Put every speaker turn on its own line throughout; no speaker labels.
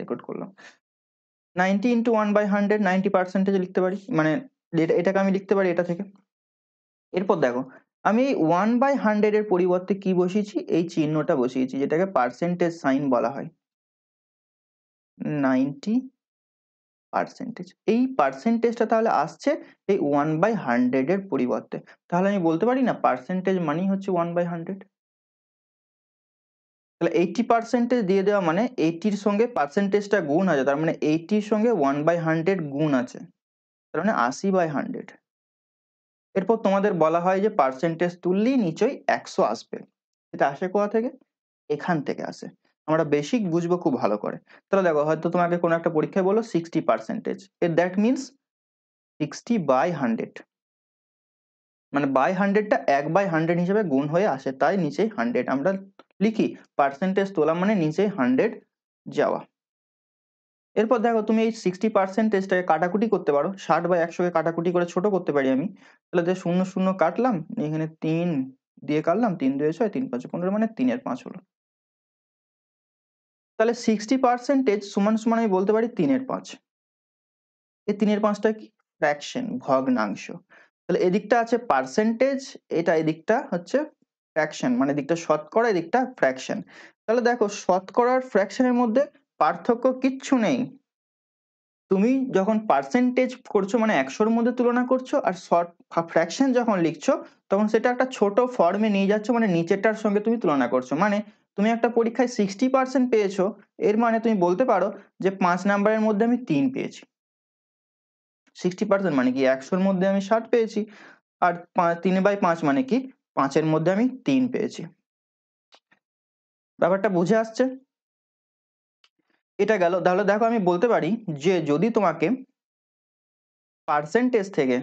Record করলাম ninety into one by hundred ninety percentage লিখতে পারি মানে এটাকে আমি লিখতে পারি এটা থেকে এরপর দেখো আমি ওয়ান বাই হান্ড্রেডের পরিবর্তে কি বসিয়েছি এই চিহ্নটা বসিয়েছি যেটাকে পার্সেন্টেজ সাইন বলা হয় নাইনটি পার্সেন্টেজ এই পার্সেন্টেজটা তাহলে আসছে এই ওয়ান বাই হান্ড্রেডের পরিবর্তে তাহলে আমি বলতে পারি না পার্সেন্টেজ মানেই হচ্ছে ওয়ান বাই হান্ড্রেড তাহলে এইটটি পার্সেন্টেজ দিয়ে দেওয়া মানে এইটির সঙ্গে পার্সেন্টেজটা গুণ আছে তার মানে এইটির সঙ্গে ওয়ান বাই হান্ড্রেড গুণ আছে তার মানে আশি বাই হান্ড্রেড এরপর তোমাদের বলা হয় যে পার্সেন্টেজ তুললেই নিচই একশো আসবে এটা আসে কোথা থেকে এখান থেকে আসে আমরা বেসিক বুঝবো খুব ভালো করে তাহলে দেখো হয়তো তোমাকে কোনো একটা পরীক্ষায় বলো সিক্সটি পার্সেন্টেজ এর that means sixty by hundred মানে বাই হান্ড্রেডটা এক বাই হান্ড্রেড হিসেবে গুণ হয়ে আসে তাই নিচে হান্ড্রেড আমরা লিখি পার্সেন্টেজ তোলা মানে নিচে হান্ড্রেড যাওয়া এরপর দেখো তুমি এই সিক্সটি পার্সেন্টেজটাকে কাটাকুটি করতে পারো ষাট বা একশোকে কাটাকুটি করে ছোট করতে পারি আমি তাহলে যে শূন্য শূন্য কাটলাম এখানে তিন দিয়ে কাটলাম তিন দুয়ে ছয় তিন পাঁচ পনেরো মানে তিনের পাঁচ হলো তাহলে সিক্সটি পার্সেন্টেজ সমান সমান আমি বলতে পারি তিনের পাঁচ এই তিনের পাঁচটা কি ফ্র্যাকশন ভগ্নাংশ তাহলে এদিকটা আছে পার্সেন্টেজ এটা এদিকটা হচ্ছে ফ্র্যাকশন মানে এদিকটা শতকরা এদিকটা ফ্র্যাকশন তাহলে দেখো শতকরার ফ্র্যাকশনের মধ্যে পার্থক্য কিচ্ছু নেই তুমি যখন পার্সেন্টেজ করছো মানে একশোর মধ্যে তুলনা করছো আর শর্ট ফ্র্যাকশন যখন লিখছো তখন সেটা একটা ছোট ফর্মে নিয়ে যাচ্ছ মানে নিচেরটার সঙ্গে তুমি তুলনা করছো মানে তুমি একটা পরীক্ষায় সিক্সটি পার্সেন্ট পেয়েছো এর মানে তুমি বলতে পারো যে পাঁচ নাম্বারের মধ্যে আমি তিন পেয়েছি সিক্সটি পার্সেন্ট মানে কি একশোর মধ্যে আমি ষাট পেয়েছি আর তিনে বাই পাঁচ মানে কি পাঁচের মধ্যে আমি তিন পেয়েছি ব্যাপারটা বুঝে আসছে এটা গেল তাহলে দেখো আমি বলতে পারি যে যদি তোমাকে পার্সেন্টেজ থেকে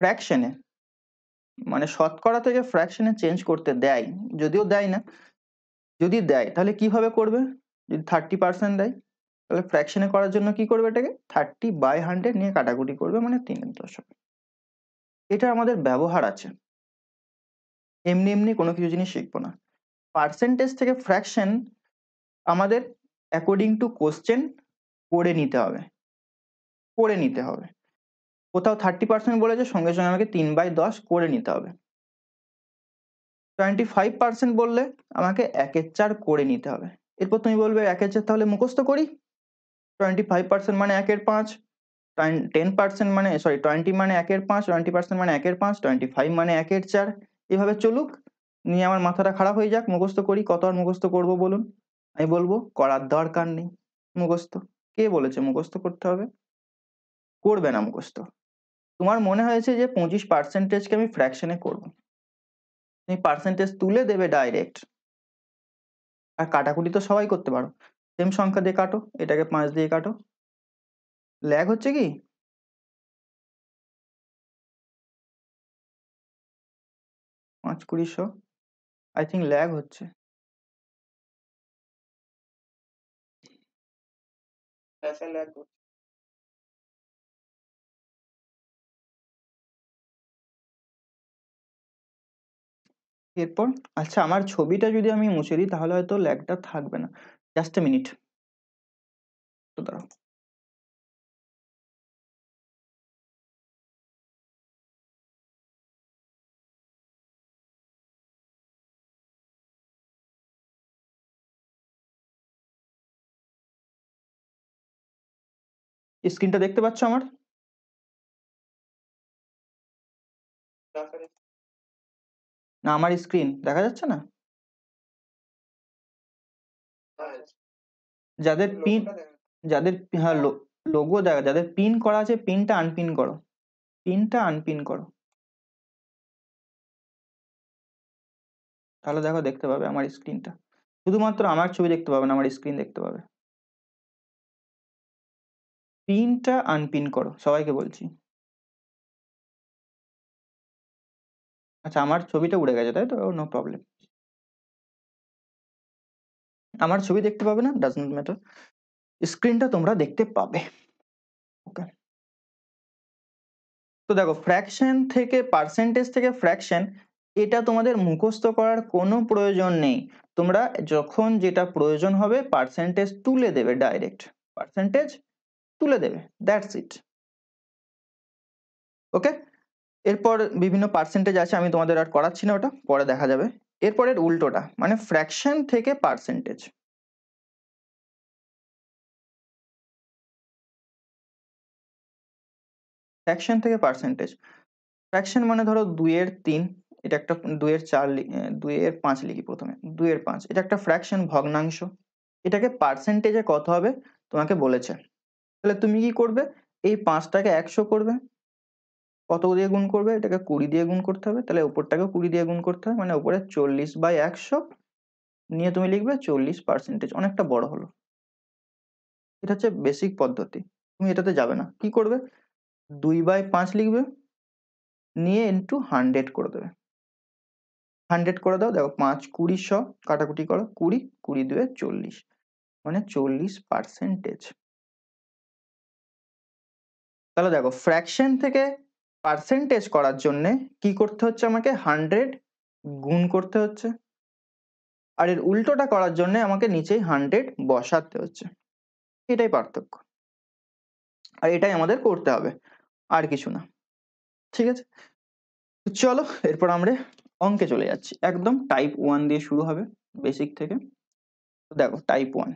ফ্র্যাকশনে মানে শতকরা থেকে ফ্র্যাকশনে চেঞ্জ করতে দেয় যদিও দেয় না যদি দেয় তাহলে কিভাবে করবে যদি থার্টি পার্সেন্ট দেয় তাহলে এ করার জন্য কি করবে এটাকে থার্টি বাই হান্ড্রেড নিয়ে কাটাকুটি করবে মানে তিনের দশক এটা আমাদের ব্যবহার আছে এমনি এমনি কোনো কিছু জিনিস শিখবো না পার্সেন্টেজ থেকে ফ্র্যাকশন আমাদের অ্যাকর্ডিং টু কোশ্চেন করে নিতে হবে করে নিতে হবে কোথাও থার্টি পার্সেন্ট বলেছে সঙ্গে সঙ্গে আমাকে তিন বাই দশ করে নিতে হবে টোয়েন্টি ফাইভ পার্সেন্ট বললে আমাকে একের চার করে নিতে হবে এরপর তুমি বলবে একের চার তাহলে মুখস্থ করি টোয়েন্টি ফাইভ পার্সেন্ট মানে একের পাঁচ টেন পার্সেন্ট মানে সরি টোয়েন্টি মানে একের পাঁচ টোয়েন্টি পার্সেন্ট মানে একের পাঁচ টোয়েন্টি ফাইভ মানে একের চার এভাবে চলুক নিয়ে আমার মাথাটা খারাপ হয়ে যাক মুখস্থ করি কত আর মুখস্থ করব বলুন আমি বলবো করার দরকার নেই মুখস্থ কে বলেছে মুখস্থ করতে হবে করবে না মুখস্থ তোমার মনে হয়েছে যে পঁচিশ পার্সেন্টেজকে আমি ফ্র্যাকশনে করব তুমি পার্সেন্টেজ তুলে দেবে ডাইরেক্ট আর কাটাকুটি তো সবাই করতে পারো সেম সংখ্যা দিয়ে কাটো এটাকে পাঁচ দিয়ে কাটো ল্যাগ হচ্ছে কি
পাঁচ কুড়িশো আই থিঙ্ক ল্যাগ হচ্ছে ऐसा এরপর আচ্ছা আমার ছবিটা যদি আমি মুছে দিই তাহলে হয়তো ল্যাগটা থাকবে না জাস্ট এ মিনিট তো দাঁড়াও স্ক্রিনটা দেখতে পাচ্ছ আমার
না আমার স্ক্রিন দেখা যাচ্ছে না যাদের পিন যাদের হ্যাঁ লোগো দেখো যাদের পিন করা আছে পিনটা আনপিন করো পিনটা আনপিন করো তাহলে দেখো দেখতে পাবে আমার স্ক্রিনটা শুধুমাত্র আমার ছবি দেখতে পাবে না আমার স্ক্রিন দেখতে পাবে পিনটা আনপিন করো
সবাইকে বলছি আচ্ছা আমার ছবিটা উড়ে গেছে তাই তো নো প্রবলেম আমার ছবি দেখতে পাবে
না ডাজ নট ম্যাটার স্ক্রিনটা তোমরা দেখতে পাবে ওকে তো দেখো ফ্র্যাকশন থেকে পার্সেন্টেজ থেকে ফ্র্যাকশন এটা তোমাদের মুখস্থ করার কোনো প্রয়োজন নেই তোমরা যখন যেটা প্রয়োজন হবে পার্সেন্টেজ তুলে দেবে ডাইরেক্ট পার্সেন্টেজ তুলে দেবে দ্যাটস ইট ওকে এরপর বিভিন্ন পার্সেন্টেজ আছে আমি তোমাদের আর করাচ্ছি না ওটা পরে দেখা যাবে এরপরের উল্টোটা মানে ফ্র্যাকশন থেকে পার্সেন্টেজ ফ্র্যাকশন থেকে পার্সেন্টেজ ফ্র্যাকশন মানে ধরো দুইয়ের তিন এটা একটা দুইয়ের চার দুইয়ের পাঁচ লিখি প্রথমে দুইয়ের পাঁচ এটা একটা ফ্র্যাকশন ভগ্নাংশ এটাকে পার্সেন্টেজে কত হবে তোমাকে বলেছে তাহলে তুমি কি করবে এই পাঁচটাকে একশো করবে কত দিয়ে গুণ করবে এটাকে কুড়ি দিয়ে গুণ করতে হবে তাহলে ওপরটাকে কুড়ি দিয়ে গুণ করতে হবে মানে ওপরে চল্লিশ বাই একশো নিয়ে তুমি লিখবে চল্লিশ পার্সেন্টেজ অনেকটা বড় হলো এটা হচ্ছে বেসিক পদ্ধতি তুমি এটাতে যাবে না কি করবে দুই বাই পাঁচ লিখবে নিয়ে ইন্টু হান্ড্রেড করে দেবে হান্ড্রেড করে দাও দেখো পাঁচ কুড়ি শ কাটাকুটি করো কুড়ি কুড়ি দুয়ে চল্লিশ মানে চল্লিশ পার্সেন্টেজ তাহলে দেখো ফ্র্যাকশন থেকে পার্সেন্টেজ করার জন্যে কি করতে হচ্ছে আমাকে হান্ড্রেড গুণ করতে হচ্ছে আর এর উল্টোটা করার জন্যে আমাকে নিচেই হান্ড্রেড বসাতে হচ্ছে এটাই পার্থক্য আর এটাই আমাদের করতে হবে আর কিছু না ঠিক আছে চলো এরপর আমরা অঙ্কে চলে যাচ্ছি একদম টাইপ ওয়ান দিয়ে শুরু হবে বেসিক থেকে দেখো টাইপ ওয়ান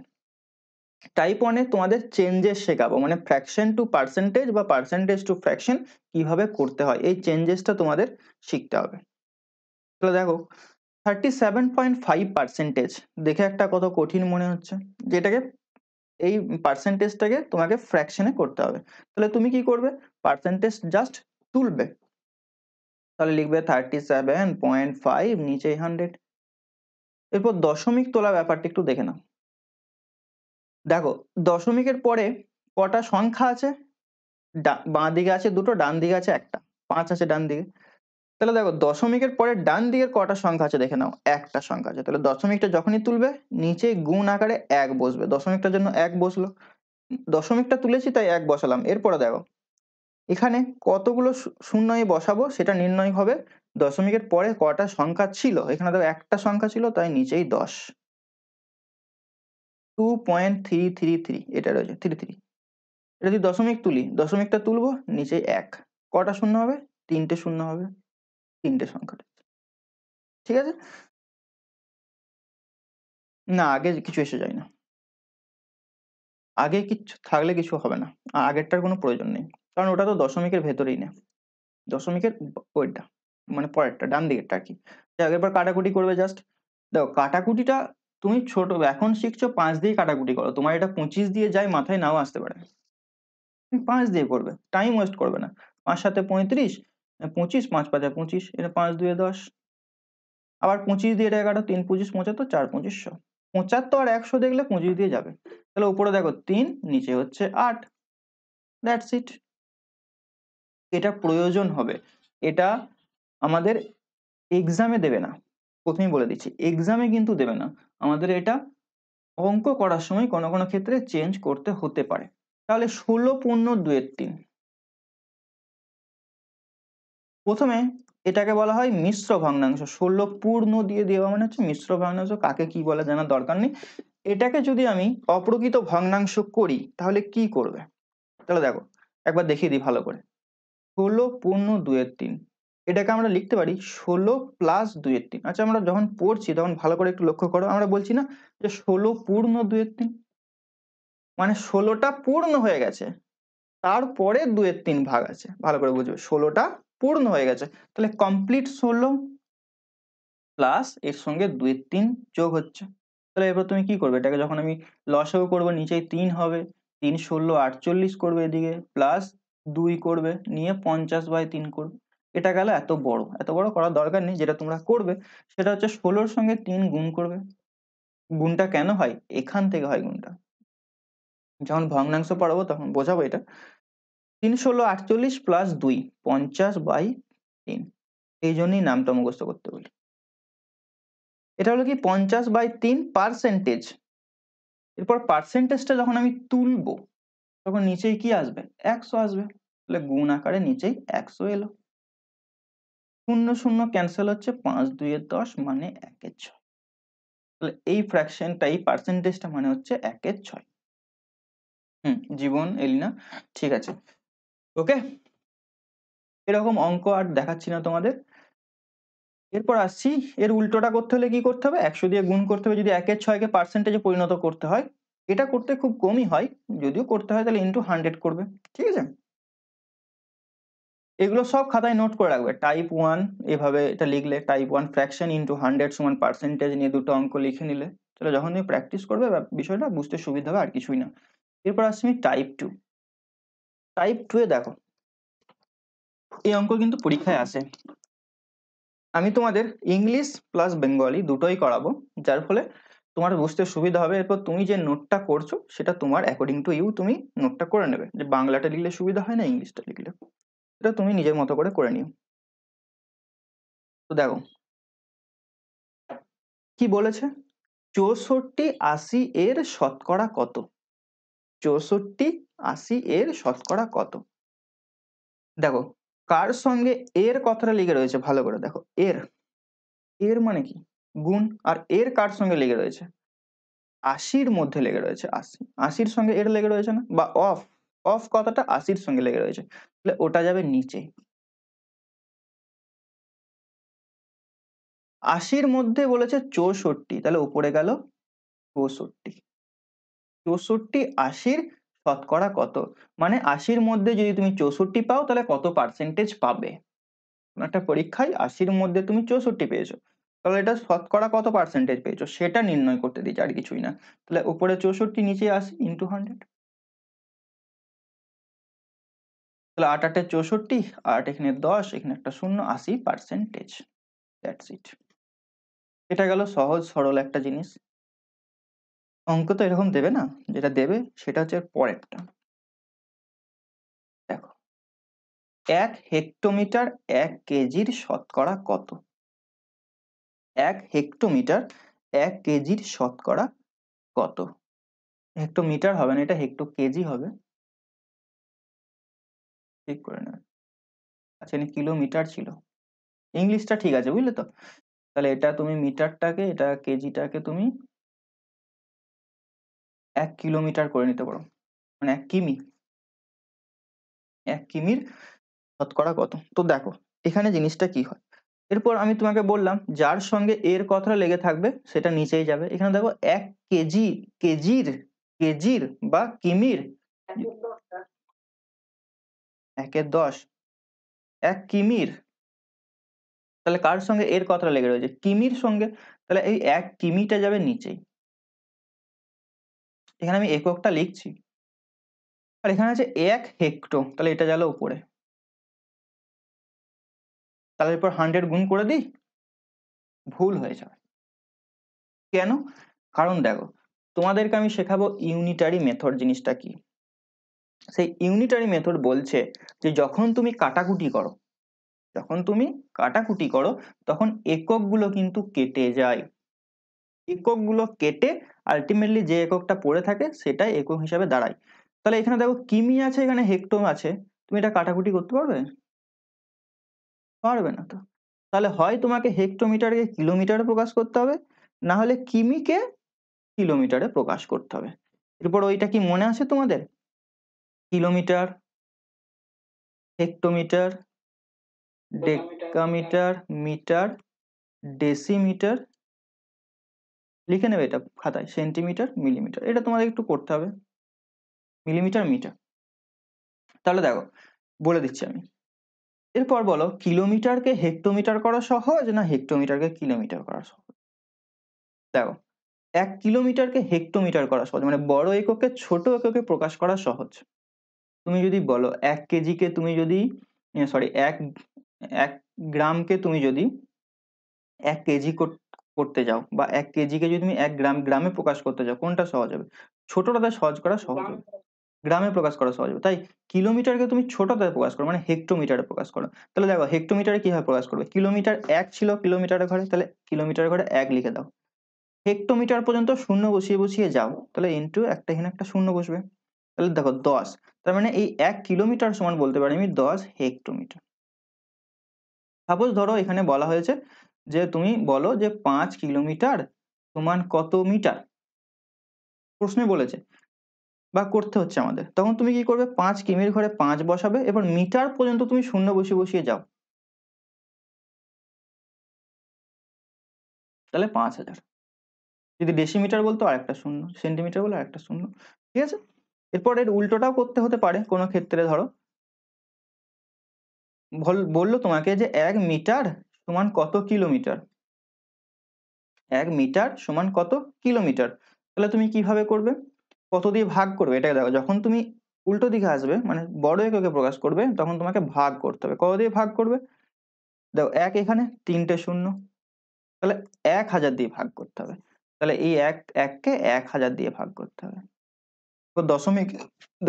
টাইপ ওয়ানে তোমাদের চেঞ্জেস শেখাবো মানে ফ্র্যাকশন টু পার্সেন্টেজ বা পার্সেন্টেজ টু ফ্র্যাকশন কিভাবে করতে হয় এই চেঞ্জেসটা তোমাদের শিখতে হবে তাহলে দেখো thirty seven point five percentage দেখে একটা কত কঠিন মনে হচ্ছে যেটাকে এই পার্সেন্টেজটাকে তোমাকে ফ্র্যাকশনে করতে হবে তাহলে তুমি কি করবে পার্সেন্টেজ জাস্ট তুলবে তাহলে লিখবে থার্টি সেভেন পয়েন্ট ফাইভ নিচে হান্ড্রেড এরপর দশমিক তোলা ব্যাপারটা একটু দেখে নাও দেখো দশমিকের পরে কটা সংখ্যা আছে বাঁ দিকে আছে দুটো ডান দিকে আছে একটা পাঁচ আছে ডান দিকে তাহলে দেখো দশমিকের পরে ডান দিকের কটা সংখ্যা আছে দেখে নাও একটা সংখ্যা আছে তাহলে দশমিকটা যখনই তুলবে নিচে গুণ আকারে এক বসবে দশমিকটার জন্য এক বসলো দশমিকটা তুলেছি তাই এক বসালাম এরপরে দেখো এখানে কতগুলো শূন্যই বসাবো সেটা নির্ণয় হবে দশমিকের পরে কটা সংখ্যা ছিল এখানে দেখো একটা সংখ্যা ছিল তাই নিচেই দশ two point three three three এটা রয়েছে থ্রি থ্রি এটা যদি দশমিক তুলি দশমিকটা তুলবো নিচে এক কটা শূন্য হবে তিনটে শূন্য হবে তিনটে সংখ্যাটা
ঠিক আছে না আগে কিছু এসে যায় না
আগে কিছু থাকলে কিছু হবে না আগেরটার কোনো প্রয়োজন নেই কারণ ওটা তো দশমিকের ভেতরেই নেই দশমিকের ওইটা মানে পরেরটা ডান দিকেরটা আর কি আগেরবার কাটাকুটি করবে জাস্ট দেখো কাটাকুটিটা তুমি ছোট এখন শিখছো পাঁচ দিয়ে কাটাকুটি করো তোমার এটা পঁচিশ দিয়ে যায় মাথায় নাও আসতে পারে তুমি পাঁচ দিয়ে করবে টাইম ওয়েস্ট করবে না পাঁচ সাথে পঁয়ত্রিশ পঁচিশ পাঁচ পাঁচে পঁচিশ এটা পাঁচ দুয়ে দশ আবার পঁচিশ দিয়ে এটা এগারো তিন পঁচিশ পঁচাত্তর চার পঁচিশশো পঁচাত্তর আর একশো দেখলে পঁচিশ দিয়ে যাবে তাহলে উপরে দেখো তিন নিচে হচ্ছে আট দ্যাটস ইট এটা প্রয়োজন হবে এটা আমাদের এক্সামে দেবে না প্রথমেই বলে দিচ্ছি এক্সামে কিন্তু দেবে না আমাদের এটা অঙ্ক করার সময় কোনো কোনো ক্ষেত্রে চেঞ্জ করতে হতে পারে তাহলে ষোলো পূর্ণ দুয়ের তিন প্রথমে এটাকে বলা হয় মিশ্র ভগ্নাংশ ষোলো পূর্ণ দিয়ে দেওয়া মানে হচ্ছে মিশ্র ভগ্নাংশ কাকে কি বলা জানার দরকার নেই এটাকে যদি আমি অপ্রকৃত ভগ্নাংশ করি তাহলে কি করবে তাহলে দেখো একবার দেখিয়ে দিই ভালো করে ষোলো পূর্ণ দুয়ের তিন এটাকে আমরা লিখতে পারি ষোলো প্লাস দুয়ের তিন আচ্ছা আমরা যখন পড়ছি তখন ভালো করে একটু লক্ষ্য করো আমরা বলছি না যে ষোলো পূর্ণ দুয়ের তিন মানে ষোলোটা পূর্ণ হয়ে গেছে তারপরে দুয়ের তিন ভাগ আছে ভালো করে বুঝবে ষোলোটা পূর্ণ হয়ে গেছে তাহলে কমপ্লিট ষোলো প্লাস এর সঙ্গে দুয়ের তিন যোগ হচ্ছে তাহলে এবার তুমি কি করবে এটাকে যখন আমি লসেও করবো নিচেই তিন হবে তিন ষোলো আটচল্লিশ করবে এদিকে প্লাস দুই করবে নিয়ে পঞ্চাশ বাই তিন করবে এটা গেল এত বড় এত বড় করার দরকার নেই যেটা তোমরা করবে সেটা হচ্ছে ষোলোর সঙ্গে তিন গুণ করবে গুণটা কেন হয় এখান থেকে হয় গুণটা যখন ভগ্নাংশ পড়াবো তখন বোঝাবো এটা তিন ষোলো আটচল্লিশ প্লাস দুই পঞ্চাশ বাই তিন এই জন্যই নামটা মুখস্থ করতে বলি এটা হলো কি পঞ্চাশ বাই তিন পার্সেন্টেজ এরপর পার্সেন্টেজটা যখন আমি তুলবো তখন নিচেই কি আসবে একশো আসবে তাহলে গুণ আকারে নিচেই একশো এলো শূন্য শূন্য ক্যান্সেল হচ্ছে পাঁচ এর দশ মানে একের ছয় তাহলে এই ফ্র্যাকশনটা এই পার্সেন্টেজটা মানে হচ্ছে একের ছয় হুম জীবন এলিনা ঠিক আছে ওকে এরকম অঙ্ক আর দেখাচ্ছি না তোমাদের এরপর আসছি এর উল্টোটা করতে হলে কি করতে হবে একশো দিয়ে গুণ করতে হবে যদি একের ছয়কে পার্সেন্টেজে পরিণত করতে হয় এটা করতে খুব কমই হয় যদিও করতে হয় তাহলে ইন্টু হান্ড্রেড করবে ঠিক আছে এগুলো সব খাতায় নোট করে রাখবে টাইপ ওয়ান এভাবে এটা লিখলে type one fraction into hundred সমান পার্সেন্টেজ নিয়ে দুটো অঙ্ক লিখে নিলে তাহলে যখন তুমি প্র্যাকটিস করবে বিষয়টা বুঝতে সুবিধা হবে আর কিছুই না এরপর আসছি আমি টাইপ টু টাইপ টু এ দেখো এই অঙ্ক কিন্তু পরীক্ষায় আসে আমি তোমাদের ইংলিশ প্লাস বেঙ্গলি দুটোই করাবো যার ফলে তোমার বুঝতে সুবিধা হবে এরপর তুমি যে নোটটা করছো সেটা তোমার অ্যাকর্ডিং টু ইউ তুমি নোটটা করে নেবে যে বাংলাটা লিখলে সুবিধা হয় না ইংলিশটা লিখলে এটা তুমি নিজের মতো করে করে নিও তো দেখো কি বলেছে চৌষট্টি আশি এর শতকরা কত চৌষট্টি আশি এর শতকরা কত দেখো কার সঙ্গে এর কথাটা লিখে রয়েছে ভালো করে দেখো এর এর মানে কি গুণ আর এর কার সঙ্গে লেগে রয়েছে আশির মধ্যে লেগে রয়েছে আশি আশির সঙ্গে এর লেগে রয়েছে না বা অফ অফ কতটা আশির সঙ্গে লেগে রয়েছে
তাহলে ওটা যাবে নিচে
আশির মধ্যে বলেছে চৌষট্টি তাহলে উপরে গেল চৌষট্টি চৌষট্টি আশির শতকরা কত মানে আশির মধ্যে যদি তুমি চৌষট্টি পাও তাহলে কত পার্সেন্টেজ পাবে কোনো একটা পরীক্ষায় আশির মধ্যে তুমি চৌষট্টি পেয়েছো তাহলে এটা শতকরা কত পার্সেন্টেজ পেয়েছো সেটা নির্ণয় করতে দিয়েছে আর কিছুই না তাহলে উপরে চৌষট্টি নিচে আশি ইন্টু হান্ড্রেড তাহলে আট আটে চৌষট্টি আট এখানে দশ এখানে একটা শূন্য আশি পার্সেন্টেজ দ্যাটস ইট এটা গেল সহজ সরল একটা জিনিস অঙ্ক তো এরকম দেবে না যেটা দেবে সেটা হচ্ছে পরেরটা দেখো এক হেক্টোমিটার এক কেজির শতকরা কত এক হেক্টোমিটার এক কেজির শতকরা কত হেক্টোমিটার হবে না এটা হেক্টো কেজি হবে ঠিক করে নেবেন আচ্ছা এখানে কিলোমিটার ছিল ইংলিশটা ঠিক আছে বুঝলে তো তাহলে এটা তুমি মিটারটাকে এটা কেজিটাকে তুমি এক কিলোমিটার করে নিতে পারো মানে এক কিমি এক কিমির শতকরা কত তো দেখো এখানে জিনিসটা কি হয় এরপর আমি তোমাকে বললাম যার সঙ্গে এর কথাটা লেগে থাকবে সেটা নিচেই যাবে এখানে দেখো এক কেজি কেজির কেজির বা কিমির একের দশ এক কিমির তাহলে কার সঙ্গে এর কথাটা লেগে রয়েছে কিমির সঙ্গে তাহলে এই এক কিমিটা যাবে নিচেই এখানে আমি এককটা লিখছি আর এখানে আছে এক হেক্টো তাহলে এটা গেল উপরে
তাহলে এরপর হান্ড্রেড গুণ করে দিই
ভুল হয়ে যাবে কেন কারণ দেখো তোমাদেরকে আমি শেখাবো ইউনিটারি মেথড জিনিসটা কি সেই ইউনিটারি মেথড বলছে যে যখন তুমি কাটাকুটি করো যখন তুমি কাটাকুটি করো তখন এককগুলো কিন্তু কেটে যায় এককগুলো কেটে আলটিমেটলি যে এককটা পড়ে থাকে সেটাই একক হিসাবে দাঁড়ায় তাহলে এখানে দেখো কিমি আছে এখানে হেক্টম আছে তুমি এটা কাটাকুটি করতে পারবে পারবে না তো তাহলে হয় তোমাকে হেক্টোমিটারকে কিলোমিটারে প্রকাশ করতে হবে না হলে কিমিকে কিলোমিটারে প্রকাশ করতে হবে এরপর ওইটা কি মনে আছে তোমাদের kilometre hectometre decametre metre decimetre লিখে নেবে এটা খাতায় সেন্টিমিটার মিলিমিটার এটা তোমাদের একটু করতে হবে মিলিমিটার মিটার তাহলে দেখো বলে দিচ্ছি আমি এরপর বলো কিলোমিটারকে হেক্টোমিটার করা সহজ না হেক্টোমিটারকে কিলোমিটার করা সহজ দেখো এক কিলোমিটারকে হেক্টোমিটার করা সহজ মানে বড় এককে ছোট এককে প্রকাশ করা সহজ তুমি যদি বলো এক কেজিকে তুমি যদি সরি এক এক গ্রামকে তুমি যদি এক কেজি করতে যাও বা এক কেজিকে যদি তুমি এক গ্রাম গ্রামে প্রকাশ করতে যাও কোনটা সহজ হবে ছোটটাতে সহজ করা সহজ হবে গ্রামে প্রকাশ করা সহজ হবে তাই কিলোমিটারকে তুমি ছোটতে প্রকাশ করো মানে হেক্টোমিটারে প্রকাশ করো তাহলে দেখো হেক্টোমিটারে কিভাবে প্রকাশ করবে কিলোমিটার এক ছিল কিলোমিটারের ঘরে তাহলে কিলোমিটারের ঘরে এক লিখে দাও হেক্টোমিটার পর্যন্ত শূন্য বসিয়ে বসিয়ে যাও তাহলে ইন্টু একটা এখানে একটা শূন্য বসবে তাহলে দেখো দশ তার মানে এই এক কিলোমিটার সমান বলতে পারি আমি দশ হেক্টোমিটার সাপোজ ধরো এখানে বলা হয়েছে যে তুমি বলো যে পাঁচ কিলোমিটার সমান কত মিটার প্রশ্নে বলেছে বা করতে হচ্ছে আমাদের তখন তুমি কি করবে পাঁচ কিমির ঘরে পাঁচ বসাবে এবার মিটার পর্যন্ত তুমি শূন্য বসিয়ে বসিয়ে যাও তাহলে পাঁচ হাজার যদি ডেসিমিটার বলতো আর একটা শূন্য সেন্টিমিটার বলে আর একটা শূন্য ঠিক আছে এরপর এর উল্টোটাও করতে হতে পারে কোনো ক্ষেত্রে ধরো বললো তোমাকে যে এক মিটার সমান কত কিলোমিটার এক মিটার সমান কত কিলোমিটার তাহলে তুমি কিভাবে করবে কত দিয়ে ভাগ করবে এটাকে দেখো যখন তুমি উল্টো দিকে আসবে মানে বড় এককে প্রকাশ করবে তখন তোমাকে ভাগ করতে হবে কত দিয়ে ভাগ করবে দেখো এক এখানে তিনটে শূন্য তাহলে এক হাজার দিয়ে ভাগ করতে হবে তাহলে এই এক এককে এক হাজার দিয়ে ভাগ করতে হবে তো দশমিক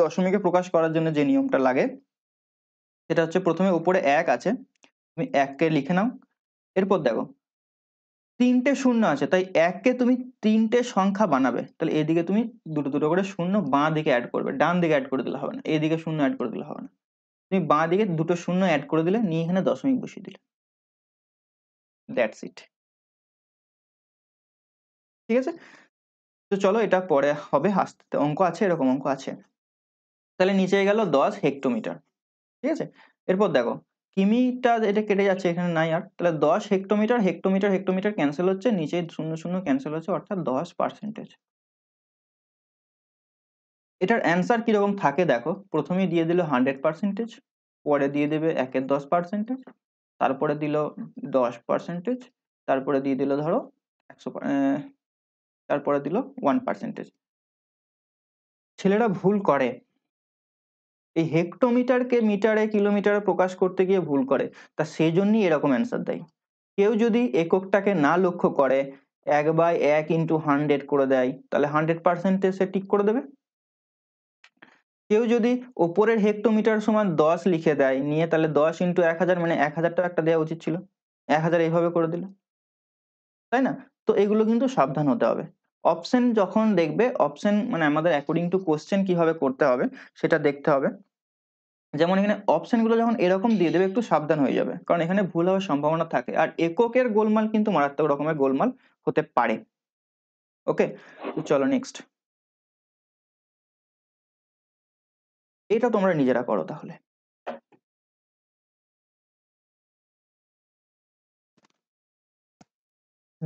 দশমিকে প্রকাশ করার জন্য যে নিয়মটা লাগে সেটা হচ্ছে প্রথমে উপরে এক আছে তুমি এককে লিখে নাও এরপর দেখো তিনটে শূন্য আছে তাই এককে তুমি তিনটে সংখ্যা বানাবে তাহলে এদিকে তুমি দুটো দুটো করে শূন্য বাঁ দিকে অ্যাড করবে ডান দিকে অ্যাড করে দিলে হবে না এদিকে শূন্য অ্যাড করে দিলে হবে না তুমি বাঁ দিকে দুটো শূন্য অ্যাড করে দিলে নিয়ে এখানে দশমিক বসিয়ে দিলে দ্যাটস ইট ঠিক আছে তো চলো এটা পরে হবে হাসতে অঙ্ক আছে এরকম অঙ্ক আছে তাহলে নিচে গেল দশ হেক্টোমিটার ঠিক আছে এরপর দেখো কিমিটা এটা কেটে যাচ্ছে এখানে নাই আর তাহলে দশ হেক্টোমিটার হেক্টোমিটার হেক্টোমিটার ক্যান্সেল হচ্ছে নিচে শূন্য শূন্য ক্যান্সেল হচ্ছে অর্থাৎ দশ পার্সেন্টেজ এটার অ্যান্সার কীরকম থাকে দেখো প্রথমে দিয়ে দিল হান্ড্রেড পার্সেন্টেজ পরে দিয়ে দেবে একের দশ পার্সেন্টেজ তারপরে দিল দশ পার্সেন্টেজ তারপরে দিয়ে দিল ধরো একশো তারপরে দিল ওয়ান পার্সেন্টেজ ছেলেরা ভুল করে এই হেক্টোমিটারকে মিটারে কিলোমিটারে প্রকাশ করতে গিয়ে ভুল করে তা সেই জন্যই এরকম অ্যান্সার দেয় কেউ যদি এককটাকে না লক্ষ্য করে এক বাই এক ইন্টু হান্ড্রেড করে দেয় তাহলে হান্ড্রেড পার্সেন্টেজ সে ঠিক করে দেবে কেউ যদি ওপরের হেক্টোমিটার সমান দশ লিখে দেয় নিয়ে তাহলে দশ ইন্টু এক হাজার মানে এক হাজারটা একটা দেওয়া উচিত ছিল এক হাজার এইভাবে করে দিল তাই না তো এগুলো কিন্তু সাবধান হতে হবে অপশন যখন দেখবে অপশন মানে আমাদের অ্যাকর্ডিং টু কোশ্চেন কিভাবে করতে হবে সেটা দেখতে হবে যেমন এখানে অপশনগুলো যখন এরকম দিয়ে দেবে একটু সাবধান হয়ে যাবে কারণ এখানে ভুল হওয়ার সম্ভাবনা থাকে আর এককের গোলমাল কিন্তু মারাত্মক রকমের গোলমাল হতে পারে ওকে চলো নেক্সট
এটা তোমরা নিজেরা করো তাহলে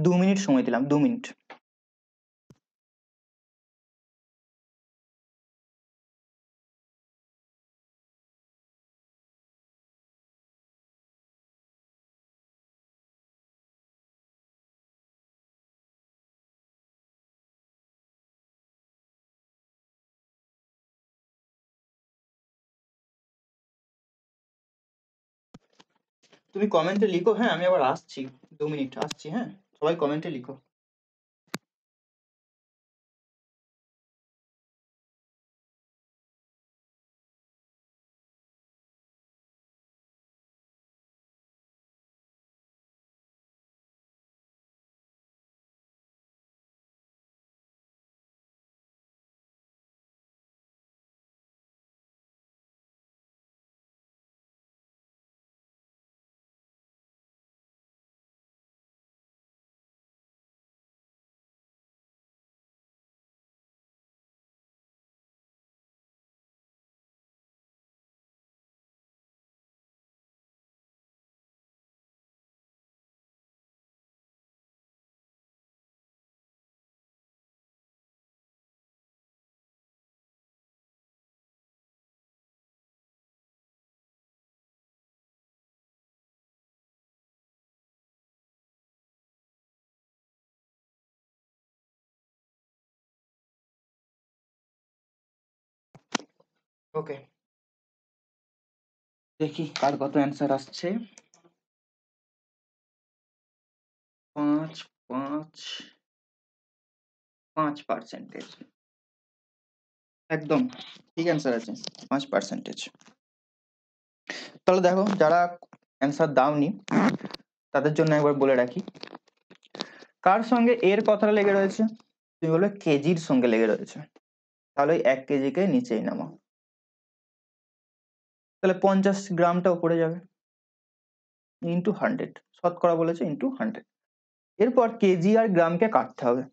দু মিনিট সময় দিলাম দু মিনিট তুমি কমেন্টে লিখো হ্যাঁ আমি আবার আসছি দু মিনিট আসছি হ্যাঁ সবাই কমেন্টে লিখো ওকে দেখি কার কত অ্যান্সার আসছে পাঁচ পাঁচ পাঁচ পার্সেন্টেজ
একদম ঠিক অ্যান্সার আছে পাঁচ পার্সেন্টেজ তাহলে দেখো যারা অ্যান্সার দাওনি তাদের জন্য একবার বলে রাখি কার সঙ্গে এর কথা লেগে রয়েছে তুমি বলবে কেজির সঙ্গে লেগে রয়েছে তাহলে এক কেজিকে নিচেই নামাও তাহলে পঞ্চাশ গ্রামটাও পড়ে যাবে ইন্টু হান্ড্রেড শতকরা বলেছে ইন্টু হান্ড্রেড এরপর কেজি আর গ্রামকে কাটতে হবে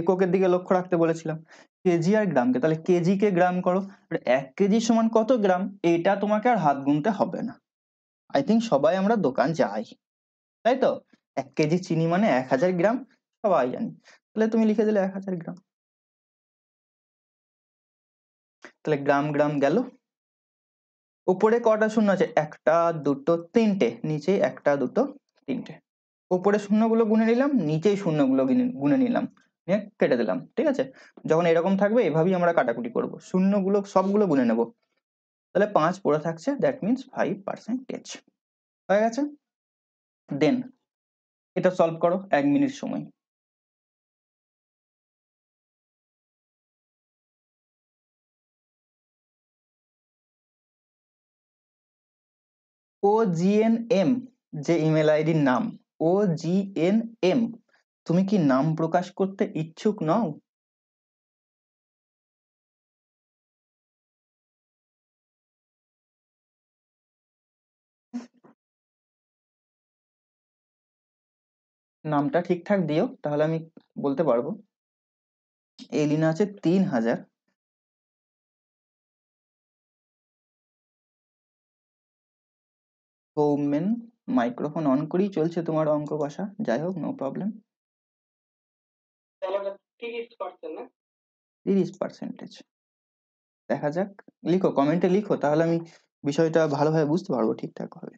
এককের দিকে লক্ষ্য রাখতে বলেছিলাম কেজি আর গ্রামকে তাহলে কেজিকে গ্রাম করো এক কেজি সমান কত গ্রাম এটা তোমাকে আর হাত গুনতে হবে না আই থিঙ্ক সবাই আমরা দোকান যাই তাই তো এক কেজি চিনি মানে এক হাজার গ্রাম সবাই জানি তাহলে তুমি লিখে দিলে এক হাজার গ্রাম তাহলে গ্রাম গ্রাম গেল উপরে কটা শূন্য আছে একটা দুটো তিনটে নিচে একটা দুটো তিনটে উপরে শূন্যগুলো গুনে নিলাম নিচেই শূন্যগুলো গুনে নিলাম নিয়ে কেটে দিলাম ঠিক আছে যখন এরকম থাকবে এভাবেই আমরা কাটাকুটি করব শূন্যগুলো সবগুলো গুনে নেব তাহলে পাঁচ পড়ে থাকছে দ্যাট মিনস ফাইভ পার্সেন্টেজ হয়ে গেছে দেন এটা সলভ
করো এক মিনিট সময়
ও জি এন এম যে ইমেল আইডির নাম ও জি এন এম তুমি কি নাম প্রকাশ করতে ইচ্ছুক নও
নামটা ঠিকঠাক দিও তাহলে আমি বলতে পারবো এলিনা আছে তিন হাজার
সৌমেন মাইক্রোফোন অন করেই চলছে তোমার অঙ্ক কষা যাই হোক নো প্রবলেম তিরিশ পার্সেন্টেজ হ্যাঁ? দেখা যাক লিখো কমেন্টে লিখো তাহলে আমি বিষয়টা
ভালোভাবে বুঝতে পারবো ঠিকঠাক ভাবে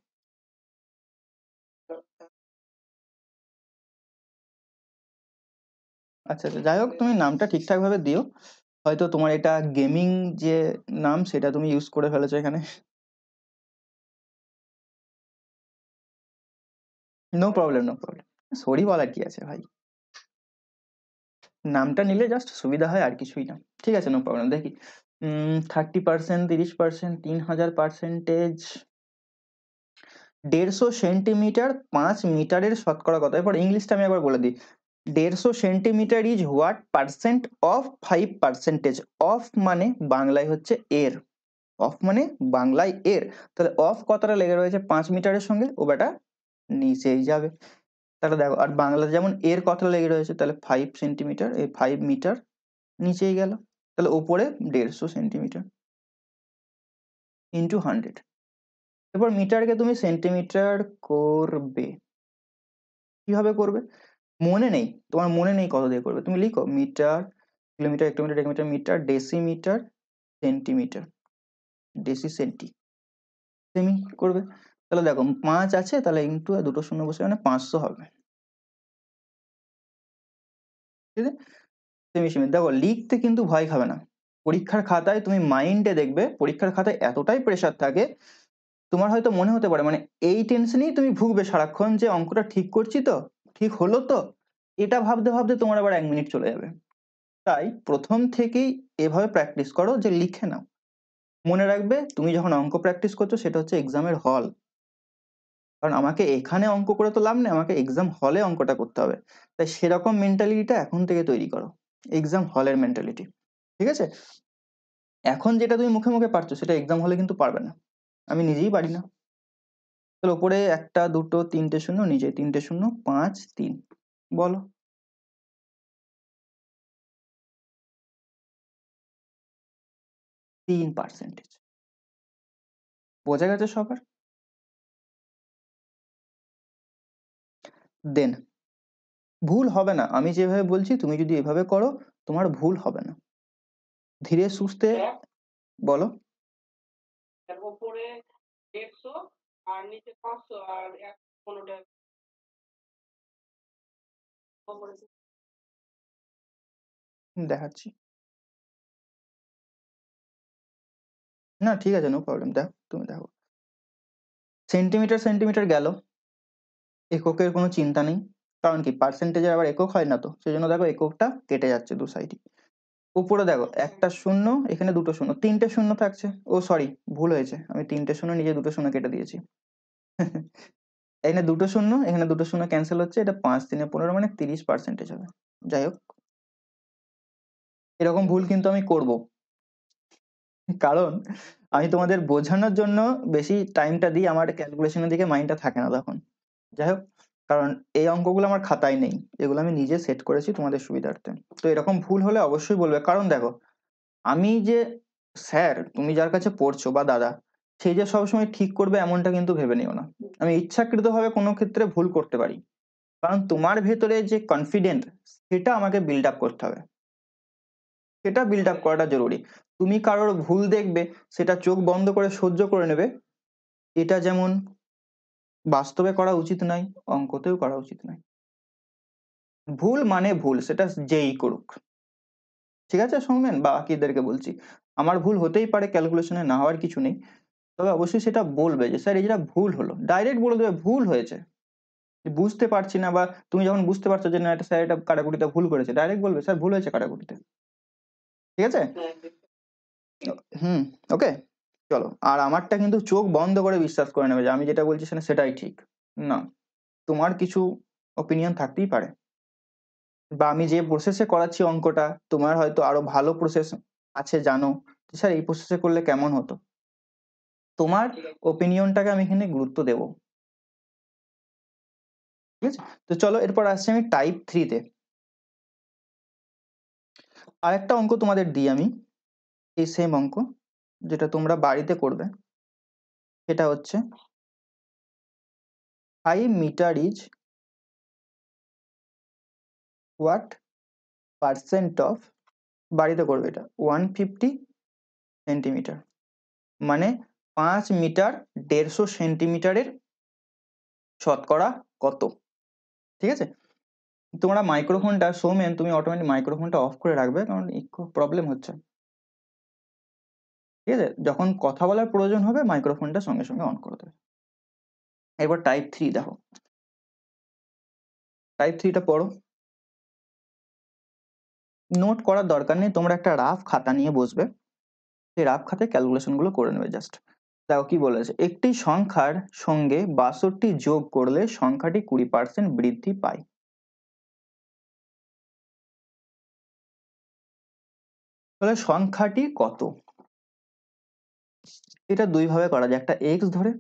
আচ্ছা
আচ্ছা যাই হোক তুমি নামটা ঠিকঠাক ভাবে দিও হয়তো তোমার এটা গেমিং যে নাম সেটা তুমি ইউজ করে ফেলেছো এখানে
no problem no problem sorry
বলার কি আছে ভাই নামটা নিলে জাস্ট সুবিধা হয় আর কিছুই না ঠিক আছে নো প্রবলেম দেখি থার্টি পার্সেন্ট তিরিশ পার্সেন্ট তিন হাজার পার্সেন্টেজ দেড়শো সেন্টিমিটার পাঁচ মিটারের শতকরা কথা এরপর ইংলিশটা আমি একবার বলে দিই দেড়শো centimetre is what percent of five percentage of মানে বাংলায় হচ্ছে এর অফ মানে বাংলায় এর তাহলে অফ কতটা লেগে রয়েছে পাঁচ মিটারের সঙ্গে ও বেটা নিচেই যাবে তাহলে দেখো আর বাংলাতে যেমন এর কথা লেগে রয়েছে তাহলে ফাইভ সেন্টিমিটার এই ফাইভ মিটার নিচেই গেল তাহলে ওপরে দেড়শো সেন্টিমিটার ইন্টু হান্ড্রেড এরপর মিটারকে তুমি সেন্টিমিটার করবে কিভাবে করবে মনে নেই তোমার মনে নেই কত দিয়ে করবে তুমি লিখো metre kilometre hectometre decametre metre decimetre centimetre deci centi সেমি করবে তাহলে দেখো পাঁচ আছে তাহলে ইন্টু দুটো শূন্য বসে মানে পাঁচশো হবে ঠিক আছে সেমি সেমি দেখো লিখতে কিন্তু ভয় খাবে না পরীক্ষার খাতায় তুমি মাইন্ডে দেখবে পরীক্ষার খাতায় এতটাই প্রেশার থাকে তোমার হয়তো মনে হতে পারে মানে এই টেনশনেই তুমি ভুগবে সারাক্ষণ যে অঙ্কটা ঠিক করছি তো ঠিক হলো তো এটা ভাবতে ভাবতে তোমার আবার এক মিনিট চলে যাবে তাই প্রথম থেকেই এভাবে প্র্যাকটিস করো যে লিখে নাও মনে রাখবে তুমি যখন অঙ্ক প্র্যাকটিস করছো সেটা হচ্ছে এক্সামের হল কারণ আমাকে এখানে অঙ্ক করে তো লাভ নেই আমাকে এক্সাম হলে অঙ্কটা করতে হবে তাই সেরকম মেন্টালিটিটা এখন থেকে তৈরি করো এক্সাম হলের মেন্টালিটি ঠিক আছে এখন যেটা তুমি মুখে মুখে পারছো সেটা এক্সাম হলে কিন্তু পারবে না আমি নিজেই পারি না তাহলে ওপরে একটা দুটো তিনটে শূন্য নিজে তিনটে শূন্য পাঁচ তিন
বলো তিন পার্সেন্টেজ বোঝা গেছে সবার দেন
ভুল হবে না আমি যেভাবে বলছি তুমি যদি এভাবে করো তোমার ভুল হবে না ধীরে সুস্থে বলো
দেখাচ্ছি না ঠিক আছে নো প্রবলেম দেখ তুমি দেখো
সেন্টিমিটার সেন্টিমিটার গেল এককের কোনো চিন্তা নেই কারণ কি পার্সেন্টেজের আবার একক হয় না তো সেই জন্য দেখো এককটা কেটে যাচ্ছে দু সাইডে উপরে দেখো একটা শূন্য এখানে দুটো শূন্য তিনটে শূন্য থাকছে ও সরি ভুল হয়েছে আমি তিনটে শূন্য নিজে দুটো শূন্য কেটে দিয়েছি এখানে দুটো শূন্য এখানে দুটো শূন্য ক্যান্সেল হচ্ছে এটা পাঁচ তিনে পনেরো মানে তিরিশ পার্সেন্টেজ হবে যাই হোক এরকম ভুল কিন্তু আমি করব কারণ আমি তোমাদের বোঝানোর জন্য বেশি টাইমটা দিই আমার ক্যালকুলেশনের দিকে মাইন্ডটা থাকে না তখন যাই হোক কারণ এই অঙ্কগুলো আমার খাতায় নেই এগুলো আমি নিজে সেট করেছি তোমাদের সুবিধার্থে তো এরকম ভুল হলে অবশ্যই বলবে কারণ দেখো আমি যে স্যার তুমি যার কাছে পড়ছো বা দাদা সেই যে সবসময় ঠিক করবে এমনটা কিন্তু ভেবে নিও না আমি ইচ্ছাকৃতভাবে কোনো ক্ষেত্রে ভুল করতে পারি কারণ তোমার ভেতরে যে কনফিডেন্ট সেটা আমাকে বিল্ড আপ করতে হবে সেটা বিল্ড আপ করাটা জরুরি তুমি কারোর ভুল দেখবে সেটা চোখ বন্ধ করে সহ্য করে নেবে এটা যেমন বাস্তবে করা উচিত নয় অঙ্কতেও করা উচিত নয় ভুল মানে ভুল সেটা যেই করুক ঠিক আছে শুনবেন বাকিদেরকে বলছি আমার ভুল হতেই পারে ক্যালকুলেশনে না হওয়ার কিছু নেই তবে অবশ্যই সেটা বলবে যে স্যার এই যেটা ভুল হলো ডাইরেক্ট বলে দেবে ভুল হয়েছে বুঝতে পারছি না বা তুমি যখন বুঝতে পারছো যে না এটা স্যার এটা কাটাকুটিতে ভুল করেছে ডাইরেক্ট বলবে স্যার ভুল হয়েছে কাটাকুটিতে ঠিক আছে হ্যাঁ। হুম ওকে চলো আর আমারটা কিন্তু চোখ বন্ধ করে বিশ্বাস করে নেবে যে আমি যেটা বলছি সেখানে সেটাই ঠিক না তোমার কিছু ওপিনিয়ন থাকতেই পারে বা আমি যে প্রসেসে করাচ্ছি অঙ্কটা তোমার হয়তো আরো ভালো প্রসেস আছে জানো স্যার এই প্রসেসে করলে কেমন হতো তোমার ওপিনিয়নটাকে আমি এখানে গুরুত্ব দেব ঠিক আছে তো চলো এরপর আসছি আমি টাইপ থ্রিতে আরেকটা অঙ্ক তোমাদের দিই আমি এই সেম অঙ্ক যেটা তোমরা বাড়িতে করবে সেটা
হচ্ছে I metre is
what percent of বাড়িতে করবে এটা ওয়ান ফিফটি সেন্টিমিটার মানে পাঁচ মিটার দেড়শো সেন্টিমিটারের শতকরা কত ঠিক আছে তোমরা মাইক্রোফোনটা সৌমেন তুমি অটোমেটিক মাইক্রোফোনটা অফ করে রাখবে কারণ একটু প্রবলেম হচ্ছে ঠিক আছে যখন কথা বলার প্রয়োজন হবে মাইক্রোফোনটা সঙ্গে সঙ্গে
অন করে দেবে এবার টাইপ থ্রি দেখো টাইপ
থ্রিটা পড়ো নোট করার দরকার নেই তোমরা একটা রাফ খাতা নিয়ে বসবে সেই রাফ খাতায় ক্যালকুলেশনগুলো করে নেবে জাস্ট দেখো কি বলেছে একটি সংখ্যার সঙ্গে বাষট্টি যোগ করলে সংখ্যাটি কুড়ি পার্সেন্ট বৃদ্ধি পায় তাহলে সংখ্যাটি কত এটা দুইভাবে করা যায় একটা এক্স ধরে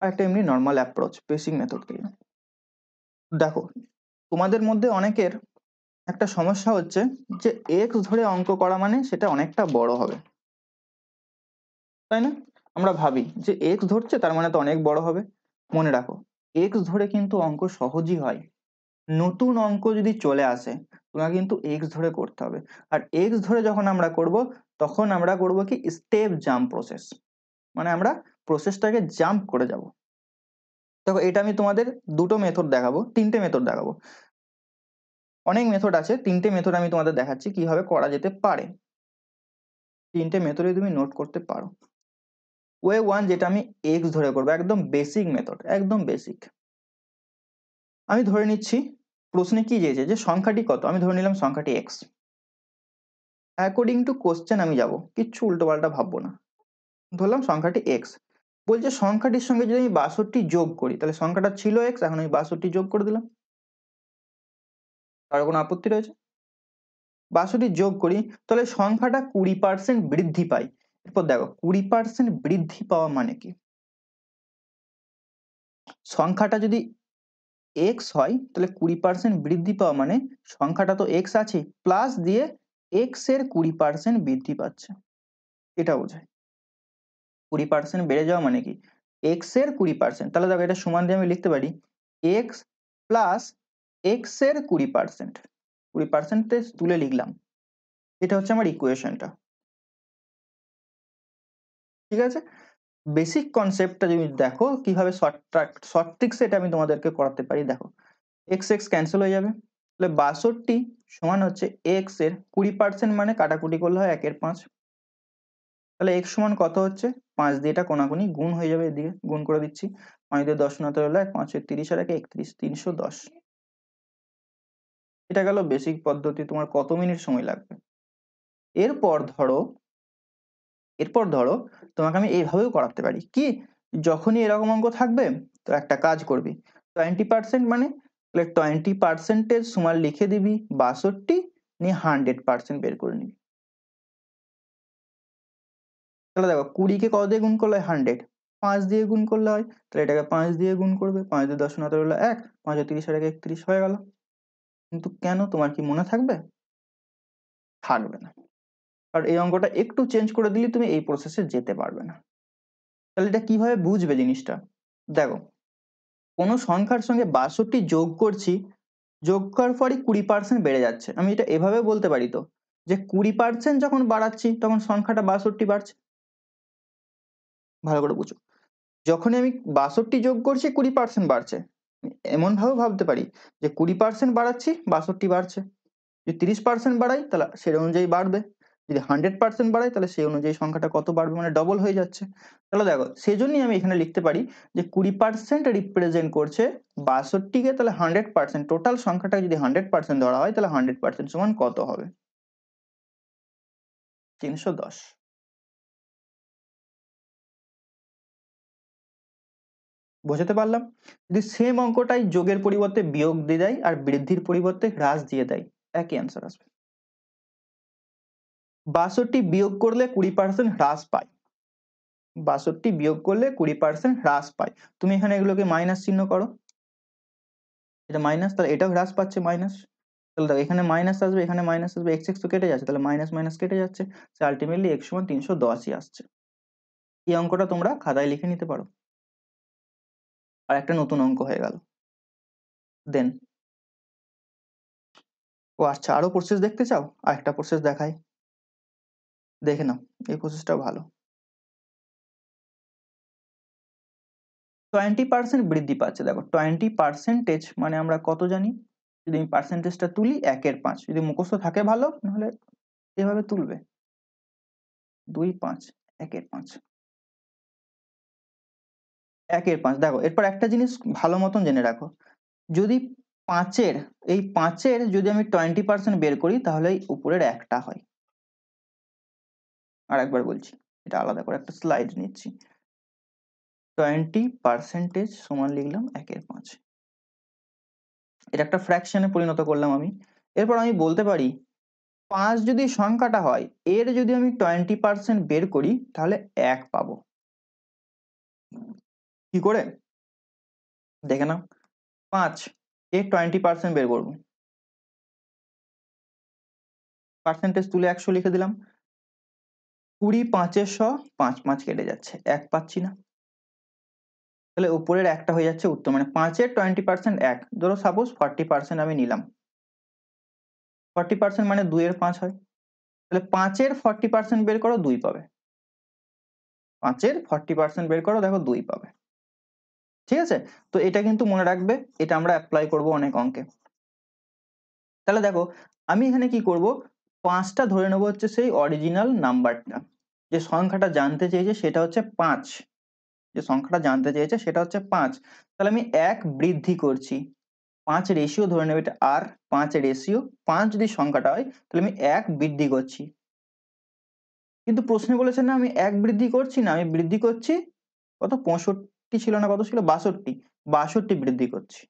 আর একটা এমনি নর্মাল অ্যাপ্রোচ বেসিক মেথড দিয়ে দেখো তোমাদের মধ্যে অনেকের একটা সমস্যা হচ্ছে যে এক্স ধরে অঙ্ক করা মানে সেটা অনেকটা বড় হবে তাই না আমরা ভাবি যে এক্স ধরছে তার মানে তো অনেক বড় হবে মনে রাখো এক্স ধরে কিন্তু অঙ্ক সহজই হয় নতুন অঙ্ক যদি চলে আসে তোমাকে কিন্তু এক্স ধরে করতে হবে আর এক্স ধরে যখন আমরা করব তখন আমরা করব কি স্টেপ জাম্প প্রসেস মানে আমরা প্রসেসটাকে জাম্প করে যাব দেখো এটা আমি তোমাদের দুটো মেথড দেখাবো তিনটে মেথড দেখাবো অনেক মেথড আছে তিনটে মেথড আমি তোমাদের দেখাচ্ছি কিভাবে করা যেতে পারে তিনটে মেথডে তুমি নোট করতে পারো ওয়ে ওয়ান যেটা আমি এক্স ধরে করবো একদম বেসিক মেথড একদম বেসিক আমি ধরে নিচ্ছি প্রশ্নে কি চেয়েছে যে সংখ্যাটি কত আমি ধরে নিলাম সংখ্যাটি এক্স অ্যাকর্ডিং টু কোশ্চেন আমি যাব কিচ্ছু উল্টোপাল্টা ভাববো না ধরলাম সংখ্যাটি এক্স বলছে সংখ্যাটির সঙ্গে যদি আমি বাষট্টি যোগ করি তাহলে সংখ্যাটা ছিল এক্স এখন আমি বাষট্টি যোগ করে দিলাম তার কোনো আপত্তি রয়েছে বাষট্টি যোগ করি তাহলে সংখ্যাটা কুড়ি পার্সেন্ট বৃদ্ধি পাই এরপর দেখো কুড়ি পার্সেন্ট বৃদ্ধি পাওয়া মানে কি সংখ্যাটা যদি এক্স হয় তাহলে কুড়ি পার্সেন্ট বৃদ্ধি পাওয়া মানে সংখ্যাটা তো এক্স আছে প্লাস দিয়ে এক্স এর কুড়ি পার্সেন্ট বৃদ্ধি পাচ্ছে এটা বোঝায় কুড়ি পার্সেন্ট বেড়ে যাওয়া মানে কি এক্স এর কুড়ি পার্সেন্ট তাহলে দেখো এটা সমান দিয়ে আমি লিখতে পারি এক্স প্লাস এক্স এর কুড়ি পার্সেন্ট কুড়ি পার্সেন্টে তুলে লিখলাম এটা হচ্ছে আমার ইকুয়েশনটা ঠিক আছে বেসিক কনসেপ্টটা যদি দেখো কিভাবে শর্ট ট্রাক শর্ট ট্রিক্স এটা আমি তোমাদেরকে করাতে পারি দেখো এক্স এক্স ক্যান্সেল হয়ে যাবে তাহলে বাষট্টি সমান হচ্ছে এক্স এর কুড়ি পার্সেন্ট মানে কাটাকুটি করলে হয় একের পাঁচ তাহলে এক্স সমান কত হচ্ছে পাঁচ দিয়ে এটা কোনাকুনি গুণ হয়ে যাবে এদিকে গুণ করে দিচ্ছি পাঁচ দিয়ে দশ না হলো এক পাঁচ তিরিশ আর এক একত্রিশ তিনশো দশ এটা গেল বেসিক পদ্ধতি তোমার কত মিনিট সময় লাগবে এরপর ধরো এরপর ধরো তোমাকে আমি এইভাবেও করাতে পারি কি যখনই এরকম অঙ্ক থাকবে তো একটা কাজ করবি টোয়েন্টি পার্সেন্ট মানে টোয়েন্টি পার্সেন্টের সমান লিখে দিবি বাষট্টি নিয়ে হান্ড্রেড পার্সেন্ট বের করে নিবি তাহলে দেখো কুড়িকে কত দিয়ে গুণ করলে হয় হান্ড্রেড পাঁচ দিয়ে গুণ করলে হয় তাহলে এটাকে পাঁচ দিয়ে গুণ করবে পাঁচ দিয়ে দশ নাতর হলো এক পাঁচ তিরিশ আর এক একত্রিশ হয়ে গেল কিন্তু কেন তোমার কি মনে থাকবে থাকবে না আর এই অঙ্কটা একটু চেঞ্জ করে দিলে তুমি এই প্রসেসে যেতে পারবে না তাহলে এটা কিভাবে বুঝবে জিনিসটা দেখো কোনো সংখ্যার সঙ্গে বাষট্টি যোগ করছি যোগ করার পরই কুড়ি পার্সেন্ট বেড়ে যাচ্ছে আমি এটা এভাবে বলতে পারি তো যে কুড়ি পার্সেন্ট যখন বাড়াচ্ছি তখন সংখ্যাটা বাষট্টি বাড়ছে ভালো করে বুঝো যখনই আমি বাষট্টি যোগ করছি কুড়ি পার্সেন্ট বাড়ছে এমনভাবে ভাবতে পারি যে কুড়ি পার্সেন্ট বাড়াচ্ছি বাষট্টি বাড়ছে যদি তিরিশ পার্সেন্ট বাড়াই তাহলে সেই অনুযায়ী বাড়বে যদি হান্ড্রেড পার্সেন্ট বাড়াই তাহলে সেই অনুযায়ী সংখ্যাটা কত বাড়বে মানে ডবল হয়ে যাচ্ছে তাহলে দেখো সেই জন্যই আমি এখানে লিখতে পারি যে কুড়ি পার্সেন্ট রিপ্রেজেন্ট করছে বাষট্টিকে তাহলে হান্ড্রেড পার্সেন্ট টোটাল সংখ্যাটা যদি হান্ড্রেড পার্সেন্ট ধরা হয় তাহলে হান্ড্রেড পার্সেন্ট সমান কত হবে তিনশো দশ বোঝাতে পারলাম যদি সেম অঙ্কটাই যোগের পরিবর্তে বিয়োগ দিয়ে দেয় আর বৃদ্ধির পরিবর্তে হ্রাস দিয়ে দেয় একই অ্যান্সার আসবে বাষট্টি বিয়োগ করলে কুড়ি পার্সেন্ট হ্রাস পায় বাষট্টি বিয়োগ করলে কুড়ি পার্সেন্ট হ্রাস পায় তুমি এখানে এগুলোকে মাইনাস চিহ্ন করো এটা মাইনাস তাহলে এটাও হ্রাস পাচ্ছে মাইনাস তাহলে দেখো এখানে মাইনাস আসবে এখানে মাইনাস আসবে এক্স এক্স তো কেটে যাচ্ছে তাহলে মাইনাস মাইনাস কেটে যাচ্ছে আলটিমেটলি এক্স সমান তিনশো দশই আসছে এই অঙ্কটা তোমরা খাতায় লিখে নিতে পারো
আর একটা নতুন অঙ্ক হয়ে গেল দেন ও আচ্ছা আরো প্রসেস দেখতে চাও আর একটা প্রসেস দেখাই
দেখে নাও এই প্রসেসটাও ভালো টোয়েন্টি পার্সেন্ট বৃদ্ধি পাচ্ছে দেখো টোয়েন্টি পার্সেন্টেজ মানে আমরা কত জানি যদি আমি পার্সেন্টেজটা তুলি একের পাঁচ যদি মুখস্থ থাকে ভালো নাহলে এভাবে তুলবে দুই পাঁচ একের পাঁচ একের পাঁচ দেখো এরপর একটা জিনিস ভালো মতন জেনে রাখো যদি পাঁচের এই পাঁচের যদি আমি টোয়েন্টি পার্সেন্ট বের করি তাহলে উপরের একটা হয় আর একবার বলছি এটা আলাদা করে একটা স্লাইড নিচ্ছি টোয়েন্টি পার্সেন্টেজ সমান লিখলাম একের পাঁচ এটা একটা ফ্র্যাকশনে পরিণত করলাম আমি এরপর আমি বলতে পারি পাঁচ যদি সংখ্যাটা হয় এর যদি আমি টোয়েন্টি পার্সেন্ট বের করি তাহলে এক পাবো কি করে দেখে নাও পাঁচ এর টোয়েন্টি পার্সেন্ট বের করবো
পার্সেন্টেজ তুলে একশো লিখে দিলাম
কুড়ি পাঁচের শ পাঁচ পাঁচ কেটে যাচ্ছে এক পাচ্ছি না তাহলে উপরের একটা হয়ে যাচ্ছে উত্তর মানে পাঁচের টোয়েন্টি পার্সেন্ট এক ধরো সাপোজ ফর্টি পার্সেন্ট আমি নিলাম ফর্টি পার্সেন্ট মানে দুইয়ের পাঁচ হয় তাহলে পাঁচের ফর্টি পার্সেন্ট বের করো দুই পাবে পাঁচের ফর্টি পার্সেন্ট বের করো দেখো দুই পাবে ঠিক আছে তো এটা কিন্তু মনে রাখবে এটা আমরা অ্যাপ্লাই করব অনেক অঙ্কে তাহলে দেখো আমি এখানে কি করব পাঁচটা ধরে নেবো হচ্ছে সেই অরিজিনাল নাম্বারটা যে সংখ্যাটা জানতে চেয়েছে সেটা হচ্ছে পাঁচ যে সংখ্যাটা জানতে চেয়েছে সেটা হচ্ছে পাঁচ তাহলে আমি এক বৃদ্ধি করছি পাঁচ রেশিও ধরে নেবে এটা আর পাঁচ রেশিও পাঁচ যদি সংখ্যাটা হয় তাহলে আমি এক বৃদ্ধি করছি কিন্তু প্রশ্নে বলেছে না আমি এক বৃদ্ধি করছি না আমি বৃদ্ধি করছি কত পঁয়ষট্টি ছিল না কত ছিল বাষট্টি বাষট্টি বৃদ্ধি করছি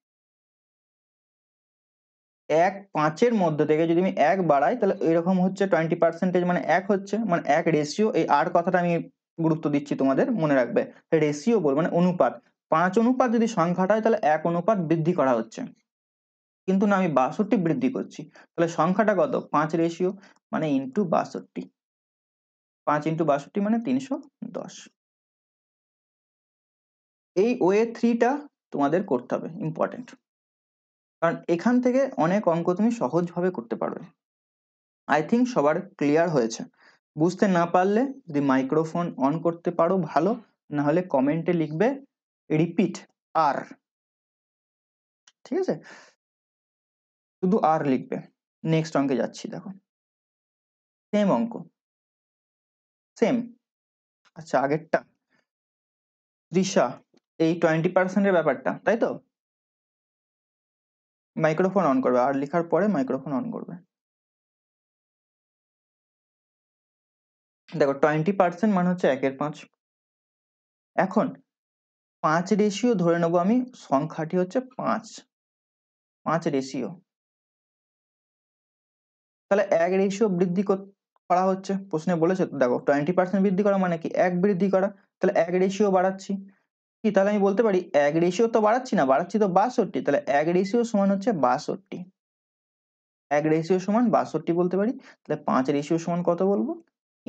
এক পাঁচের মধ্যে থেকে যদি আমি এক বাড়াই তাহলে এরকম হচ্ছে টোয়েন্টি পার্সেন্টেজ মানে এক হচ্ছে মানে এক রেশিও এই আর কথাটা আমি গুরুত্ব দিচ্ছি তোমাদের মনে রাখবে রেশিও বল মানে অনুপাত পাঁচ অনুপাত যদি সংখ্যাটা হয় তাহলে এক অনুপাত বৃদ্ধি করা হচ্ছে কিন্তু না আমি বাষট্টি বৃদ্ধি করছি তাহলে সংখ্যাটা কত পাঁচ রেশিও মানে ইন্টু বাষট্টি পাঁচ ইন্টু বাষট্টি মানে তিনশো দশ এই ওয়ে থ্রিটা তোমাদের করতে হবে ইম্পর্টেন্ট কারণ এখান থেকে অনেক অঙ্ক তুমি সহজভাবে করতে পারবে আই থিঙ্ক সবার ক্লিয়ার হয়েছে বুঝতে না পারলে যদি মাইক্রোফোন অন করতে পারো ভালো না হলে কমেন্টে লিখবে রিপিট আর ঠিক আছে
শুধু আর লিখবে নেক্সট অঙ্কে যাচ্ছি দেখো সেম অঙ্ক সেম আচ্ছা আগেরটা তৃষা এই টোয়েন্টি পার্সেন্টের ব্যাপারটা তাই তো মাইক্রোফোন অন করবে আর লেখার পরে মাইক্রোফোন অন করবে
দেখো টোয়েন্টি পার্সেন্ট মানে হচ্ছে একের পাঁচ এখন পাঁচ রেশিও ধরে নেবো আমি সংখ্যাটি হচ্ছে পাঁচ পাঁচ রেশিও তাহলে এক রেশিও বৃদ্ধি করা হচ্ছে প্রশ্নে বলেছে দেখো টোয়েন্টি পার্সেন্ট বৃদ্ধি করা মানে কি এক বৃদ্ধি করা তাহলে এক রেশিও বাড়াচ্ছি তাহলে আমি বলতে পারি এক রেশিও তো বাড়াচ্ছি না বাড়াচ্ছি তো বাষট্টি তাহলে এক রেশিও সমান হচ্ছে বাষট্টি এক রেশিও সমান বাষট্টি বলতে পারি তাহলে পাঁচ রেশিও সমান কত বলবো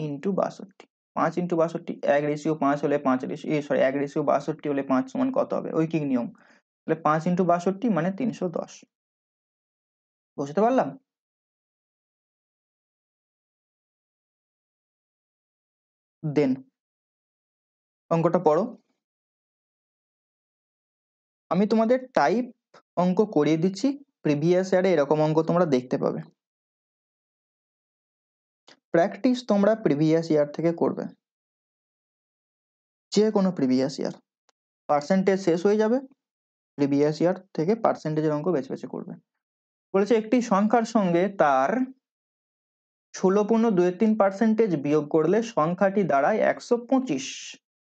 ইন্টু বাষট্টি পাঁচ ইন্টু বাষট্টি এক রেশিও পাঁচ হলে পাঁচ রেশিও সরি এক রেশিও বাষট্টি হলে পাঁচ সমান কত হবে ঐকিক নিয়ম তাহলে পাঁচ ইন্টু বাষট্টি মানে তিনশো দশ
বুঝতে পারলাম দেন অঙ্কটা পড়ো
আমি তোমাদের টাইপ অঙ্ক করিয়ে দিচ্ছি প্রিভিয়াস ইয়ারে এরকম অঙ্ক তোমরা দেখতে পাবে প্র্যাকটিস তোমরা প্রিভিয়াস ইয়ার থেকে করবে যে কোনো প্রিভিয়াস ইয়ার পার্সেন্টেজ শেষ হয়ে যাবে প্রিভিয়াস ইয়ার থেকে পার্সেন্টেজের অঙ্ক বেছে বেছে করবে বলেছে একটি সংখ্যার সঙ্গে তার ষোলো পূর্ণ দুই তিন পার্সেন্টেজ বিয়োগ করলে সংখ্যাটি দাঁড়ায় একশো পঁচিশ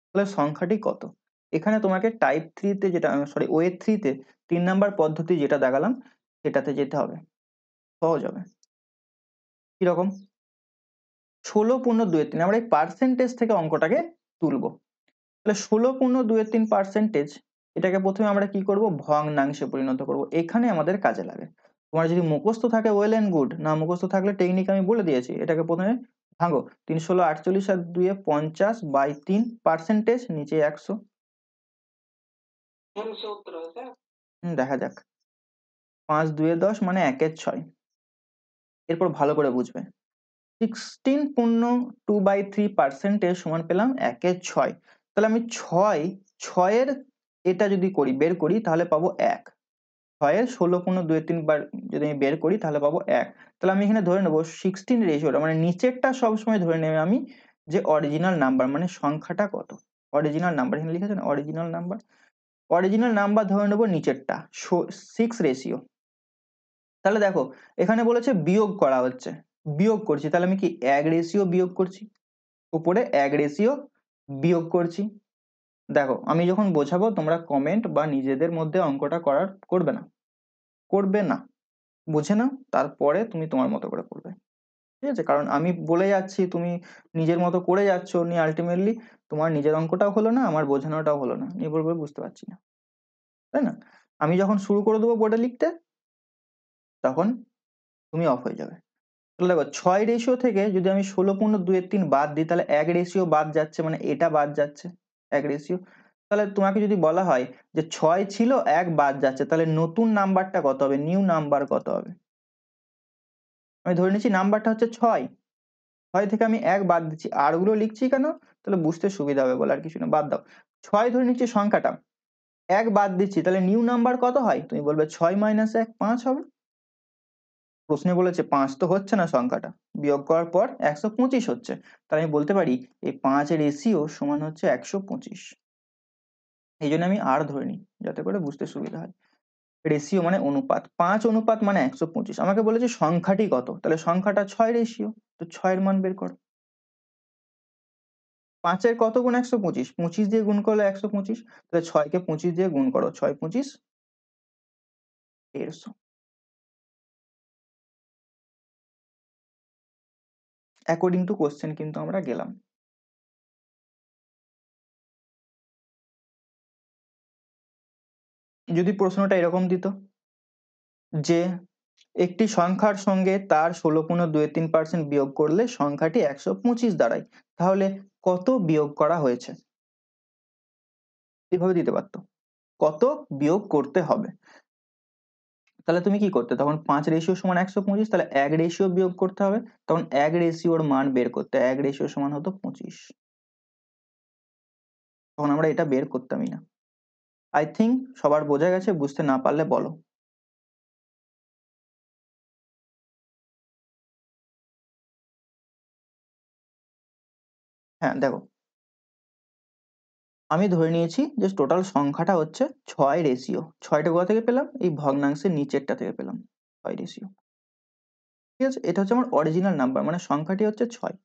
তাহলে সংখ্যাটি কত এখানে তোমাকে টাইপ থ্রিতে যেটা সরি ওয়ে থ্রিতে তিন নাম্বার পদ্ধতি যেটা দেখালাম সেটাতে যেতে হবে সহজ হবে কীরকম ষোলো পূর্ণ দুয়ের তিন আমরা এই পার্সেন্টেজ থেকে অঙ্কটাকে তুলব তাহলে ষোলো পূর্ণ দুয়ের তিন পার্সেন্টেজ এটাকে প্রথমে আমরা কি করব ভগ্নাংশে পরিণত করব এখানে আমাদের কাজে লাগে তোমার যদি মুখস্থ থাকে ওয়েল অ্যান্ড গুড না মুখস্থ থাকলে টেকনিক আমি বলে দিয়েছি এটাকে প্রথমে ভাঙো তিন ষোলো আটচল্লিশ আর দুয়ে পঞ্চাশ বাই তিন পার্সেন্টেজ নিচে একশো ¿eh? হুম দেখা যাক পাঁচ দুয়ে দশ মানে একের ছয় এরপর ভালো করে বুঝবে সিক্সটিন পূর্ণ টু বাই থ্রি পার্সেন্টের সমান পেলাম একের ছয় তাহলে আমি ছয় ছয়ের এটা যদি করি বের করি তাহলে পাবো এক ছয়ের ষোলো পূর্ণ দুই তিনবার যদি আমি বের করি তাহলে পাবো এক তাহলে আমি এখানে ধরে নেবো সিক্সটিন রেশিওটা মানে নিচেরটা সবসময় ধরে নেবে আমি যে অরিজিনাল নাম্বার মানে সংখ্যাটা কত অরিজিনাল নাম্বার এখানে লিখেছেন অরিজিনাল নাম্বার অরিজিনাল নাম্বার ধরে নেবো নিচেরটা সিক্স রেশিও তাহলে দেখো এখানে বলেছে বিয়োগ করা হচ্ছে বিয়োগ করছি তাহলে আমি কি এক রেশিও বিয়োগ করছি উপরে এক রেশিও বিয়োগ করছি দেখো আমি যখন বোঝাবো তোমরা কমেন্ট বা নিজেদের মধ্যে অঙ্কটা করার করবে না করবে না বুঝে নাও তারপরে তুমি তোমার মতো করে করবে ঠিক আছে কারণ আমি বলে যাচ্ছি তুমি নিজের মতো করে যাচ্ছ নিয়ে আলটিমেটলি তোমার নিজের অঙ্কটাও হলো না আমার বোঝানোটাও হলো না নিয়ে বলবে বুঝতে পারছি না তাই না আমি যখন শুরু করে দেবো বোর্ডে লিখতে তখন তুমি অফ হয়ে যাবে তাহলে দেখো ছয় রেশিও থেকে যদি আমি ষোলো পূর্ণ দুয়ের তিন বাদ দিই তাহলে এক রেশিও বাদ যাচ্ছে মানে এটা বাদ যাচ্ছে এক রেশিও তাহলে তোমাকে যদি বলা হয় যে ছয় ছিল এক বাদ যাচ্ছে তাহলে নতুন নাম্বারটা কত হবে নিউ নাম্বার কত হবে আমি ধরে নিচ্ছি নাম্বারটা হচ্ছে ছয় ছয় থেকে আমি এক বাদ দিচ্ছি আরগুলো লিখছি কেন তাহলে বুঝতে সুবিধা হবে বলে আর কিছু না বাদ দাও ছয় ধরে নিচ্ছি সংখ্যাটা এক বাদ দিচ্ছি তাহলে নিউ নাম্বার কত হয় তুমি বলবে ছয় মাইনাস এক পাঁচ হবে প্রশ্নে বলেছে পাঁচ তো হচ্ছে না সংখ্যাটা বিয়োগ করার পর একশো পঁচিশ হচ্ছে তাহলে আমি বলতে পারি এই পাঁচের এসিও সমান হচ্ছে একশো পঁচিশ এই জন্য আমি আর ধরে নিই যাতে করে বুঝতে সুবিধা হয় রেশিও মানে অনুপাত পাঁচ অনুপাত মানে একশো পঁচিশ আমাকে বলেছে সংখ্যাটি কত তাহলে সংখ্যাটা ছয় রেশিও তো ছয়ের মান বের কর পাঁচের কত গুণ একশো পঁচিশ পঁচিশ দিয়ে গুণ করলে একশো পঁচিশ তাহলে ছয়কে
পঁচিশ দিয়ে গুণ করো ছয় পঁচিশ দেড়শো অ্যাকর্ডিং টু কোশ্চেন কিন্তু আমরা গেলাম
যদি প্রশ্নটা এরকম দিত যে একটি সংখ্যার সঙ্গে তার ষোলো পনেরো দুই তিন পার্সেন্ট বিয়োগ করলে সংখ্যাটি একশো পঁচিশ দাঁড়ায় তাহলে কত বিয়োগ করা হয়েছে এভাবে দিতে পারতো কত বিয়োগ করতে হবে তাহলে তুমি কি করতে তখন পাঁচ রেশিও সমান একশো পঁচিশ তাহলে এক রেশিও বিয়োগ করতে হবে তখন এক রেশিওর মান বের করতে এক রেশিও সমান হতো পঁচিশ তখন আমরা এটা বের করতামই না
আই থিঙ্ক সবার বোঝা গেছে বুঝতে না পারলে বলো
হ্যাঁ দেখো আমি ধরে নিয়েছি যে টোটাল সংখ্যাটা হচ্ছে ছয় রেশিও ছয়টা গোয়া থেকে পেলাম এই ভগ্নাংশের নিচেরটা থেকে পেলাম ছয় রেশিও ঠিক আছে এটা হচ্ছে আমার অরিজিনাল নাম্বার মানে সংখ্যাটি হচ্ছে ছয়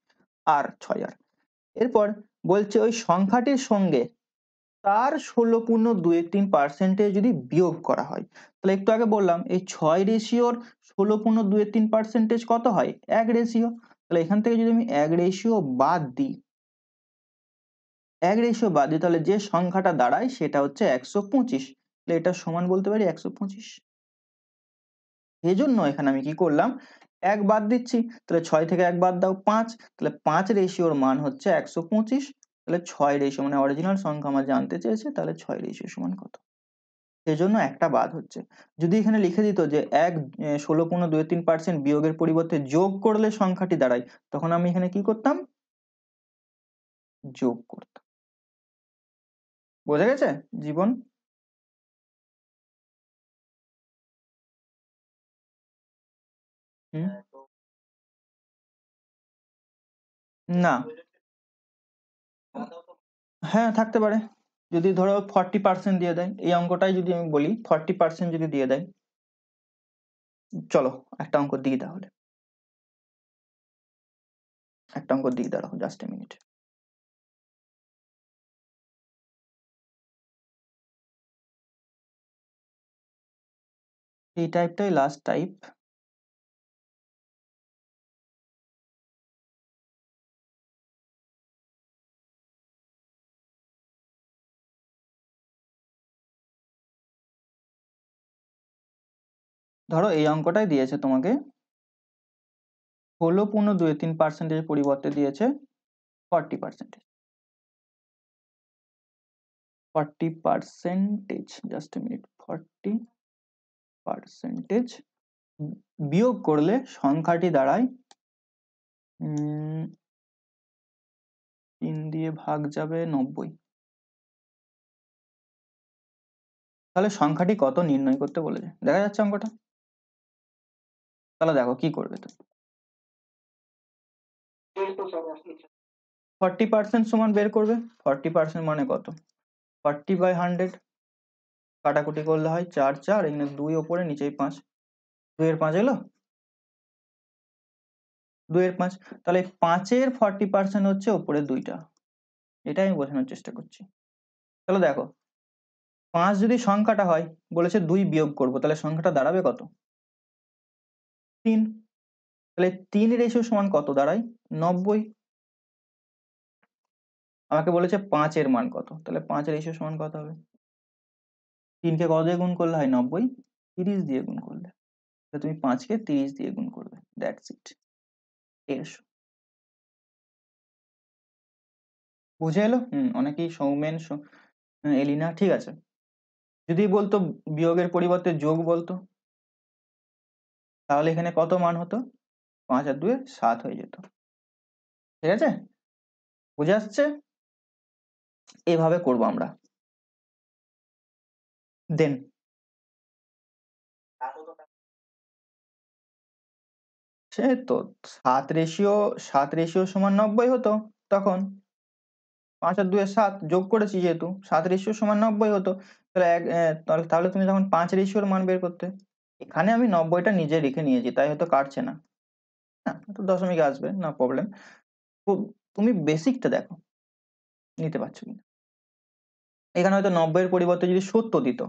আর ছয় আর এরপর বলছে ওই সংখ্যাটির সঙ্গে তার ষোলো পূর্ণ এক তিন পার্সেন্টে যদি বিয়োগ করা হয় তাহলে একটু আগে বললাম এই ছয় রেশিওর ষোলো পূর্ণ এক তিন পার্সেন্টেজ কত হয় এক রেশিও তাহলে এখান থেকে যদি আমি এক রেশিও বাদ দিই এক রেশিও বাদ দিই তাহলে যে সংখ্যাটা দাঁড়ায় সেটা হচ্ছে একশো পঁচিশ তাহলে এটা সমান বলতে পারি একশো পঁচিশ এজন্য এখানে আমি কি করলাম এক বাদ দিচ্ছি তাহলে ছয় থেকে এক বাদ দাও পাঁচ তাহলে পাঁচ রেশিওর মান হচ্ছে একশো পঁচিশ তাহলে ছয় রেশিও মানে অরিজিনাল সংখ্যা আমার জানতে চেয়েছে তাহলে ছয় রেশিও সমান কত সেজন্য একটা বাদ হচ্ছে যদি এখানে লিখে দিত যে এক ষোলো পূর্ণ দুই তিন পার্সেন্ট বিয়োগের পরিবর্তে যোগ করলে সংখ্যাটি দাঁড়ায় তখন আমি এখানে কি করতাম যোগ করতাম বোঝা গেছে জীবন
হ্যাঁ, না
হ্যাঁ থাকতে পারে যদি ধরো ফর্টি পার্সেন্ট দিয়ে দেয় এই অঙ্কটাই যদি আমি বলি ফর্টি পার্সেন্ট যদি দিয়ে দেয় চলো একটা অঙ্ক দিই তাহলে একটা অঙ্ক দিই দাঁড়াও
জাস্ট এ মিনিট এই টাইপটাই লাস্ট টাইপ ধরো এই অঙ্কটাই দিয়েছে তোমাকে ষোলো পূর্ণ দুই তিন পার্সেন্টেজ পরিবর্তে দিয়েছে forty percentage forty
percentage just minute forty percentage বিয়োগ করলে সংখ্যাটি দাঁড়ায়
তিন দিয়ে ভাগ যাবে নব্বই তাহলে সংখ্যাটি কত নির্ণয় করতে বলেছে দেখা যাচ্ছে অঙ্কটা
তাহলে দেখো কি করবে তুমি ফর্টি পার্সেন্ট সমান বের করবে ফর্টি পার্সেন্ট মানে কত ফর্টি বাই হান্ড্রেড কাটাকুটি করলে হয় চার চার এখানে দুই ওপরে নিচেই পাঁচ দুইয়ের পাঁচ এলো দুইয়ের পাঁচ তাহলে পাঁচের ফর্টি পার্সেন্ট হচ্ছে ওপরে দুইটা এটা আমি বোঝানোর চেষ্টা করছি তাহলে দেখো পাঁচ যদি সংখ্যাটা হয় বলেছে দুই বিয়োগ করবো তাহলে সংখ্যাটা দাঁড়াবে কত তিন তাহলে তিন রেশিও সমান কত দাঁড়ায় নব্বই আমাকে বলেছে পাঁচের মান কত তাহলে পাঁচ রেশিও সমান কত হবে তিনকে কত দিয়ে গুণ করলে হয় নব্বই তিরিশ দিয়ে গুণ করলে তাহলে তুমি পাঁচকে
তিরিশ দিয়ে গুণ করবে দ্যাটস ইট দেড়শো বুঝে এলো হম অনেকেই সৌমেন এলিনা ঠিক আছে
যদি বলতো বিয়োগের পরিবর্তে যোগ বলতো তাহলে এখানে কত মান হতো পাঁচ আর দুয়ে সাত হয়ে যেত ঠিক আছে
বুঝে আসছে এভাবে করব আমরা দেন
সে তো সাত রেশিও সাত রেশিও সমান নব্বই হতো তখন পাঁচ আর দুয়ে সাত যোগ করেছি যেহেতু সাত রেশিও সমান নব্বই হতো তাহলে এক তাহলে তুমি যখন পাঁচ রেশিওর মান বের করতে এখানে আমি নব্বইটা নিজে লিখে নিয়েছি তাই হয়তো কাটছে না হ্যাঁ তো দশমিক আসবে না প্রবলেম তুমি বেসিকটা দেখো নিতে পারছো কিনা এখানে হয়তো নব্বইয়ের পরিবর্তে যদি সত্তর দিত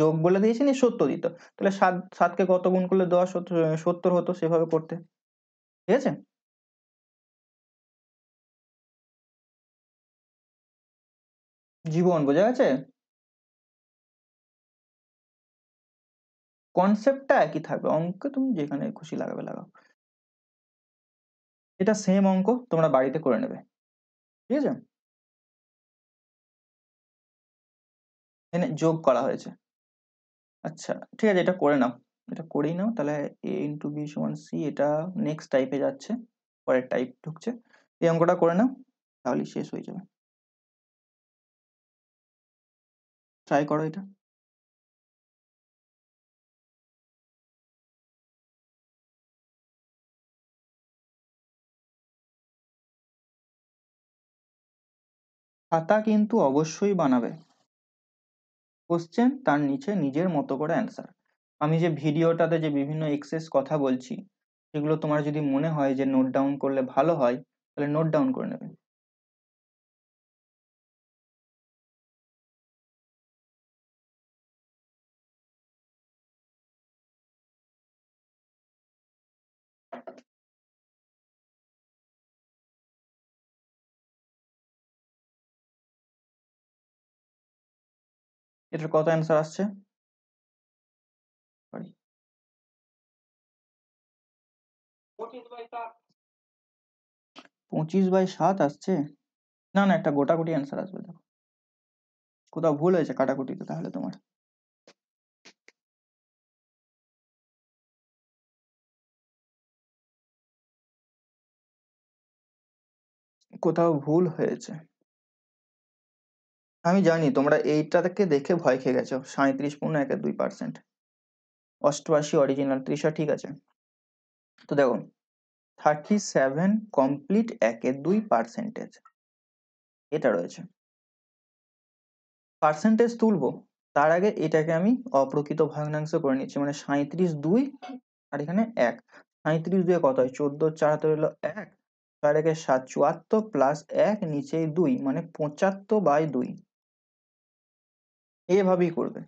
যোগ বলে দিয়েছি নি সত্তর দিত তাহলে সাত সাতকে কত গুণ করলে দশ সত্তর হতো সেভাবে করতে ঠিক আছে
জীবন বোঝা গেছে কনসেপ্টটা একই থাকবে অঙ্ক তুমি যেখানে খুশি লাগাবে লাগাও এটা সেম অঙ্ক তোমরা বাড়িতে করে নেবে ঠিক আছে
এখানে যোগ করা হয়েছে আচ্ছা ঠিক আছে এটা করে নাও এটা করেই নাও তাহলে এ ইন্টু বি সমান সি এটা নেক্সট টাইপে যাচ্ছে পরের টাইপ ঢুকছে এই অঙ্কটা
করে নাও তাহলে শেষ হয়ে যাবে ট্রাই করো এটা
খাতা কিন্তু অবশ্যই বানাবে কোশ্চেন তার নিচে নিজের মতো করে অ্যান্সার আমি যে ভিডিওটাতে যে বিভিন্ন এক্সেস কথা বলছি সেগুলো তোমার যদি মনে হয় যে নোট ডাউন করলে ভালো হয় তাহলে নোট ডাউন
করে নেবে এটার কত অ্যান্সার আসছে পঁচিশ বাই সাত আসছে না না একটা গোটাকুটি অ্যান্সার আসবে দেখো কোথাও ভুল হয়েছে কাটাকুটিতে তাহলে তোমার
কোথাও ভুল হয়েছে আমি জানি তোমরা এইটাকে দেখে ভয় খেয়ে গেছো সাঁত্রিশ পূর্ণ একের দুই পার্সেন্ট অষ্টআশি অরিজিনাল ত্রিশা ঠিক আছে তো দেখো থার্টি সেভেন কমপ্লিট একের দুই পার্সেন্টেজ এটা রয়েছে পার্সেন্টেজ তুলবো তার আগে এটাকে আমি অপ্রকৃত ভগ্নাংশ করে নিচ্ছি মানে সাঁত্রিশ দুই আর এখানে এক সাঁত্রিশ দুয়ে কত হয় চোদ্দ চার হাতে হলো এক তার একে সাত চুয়াত্তর প্লাস এক নিচে দুই মানে পঁচাত্তর বাই দুই এভাবেই করবে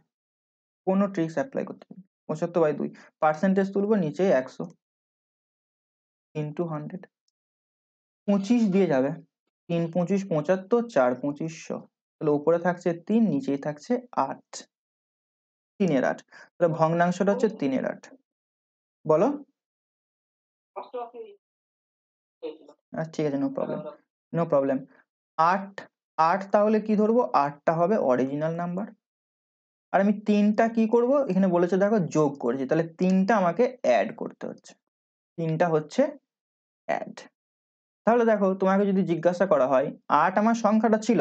কোনো ট্রিক্স অ্যাপ্লাই করতে হবে পঁচাত্তর বাই দুই পার্সেন্টেজ তুলবো নিচে একশো ইন্টু হান্ড্রেড পঁচিশ দিয়ে যাবে তিন পঁচিশ পঁচাত্তর চার পঁচিশশো তাহলে উপরে থাকছে তিন নিচেই থাকছে আট তিনের আট তাহলে ভগ্নাংশটা হচ্ছে তিনের আট বলো আচ্ছা, ঠিক আছে নো প্রবলেম নো প্রবলেম আট আট তাহলে কি ধরবো আটটা হবে অরিজিনাল নাম্বার আর আমি তিনটা কি করব এখানে বলেছে দেখো যোগ করেছি তাহলে তিনটা আমাকে অ্যাড করতে হচ্ছে তিনটা হচ্ছে অ্যাড তাহলে দেখো তোমাকে যদি জিজ্ঞাসা করা হয় আট আমার সংখ্যাটা ছিল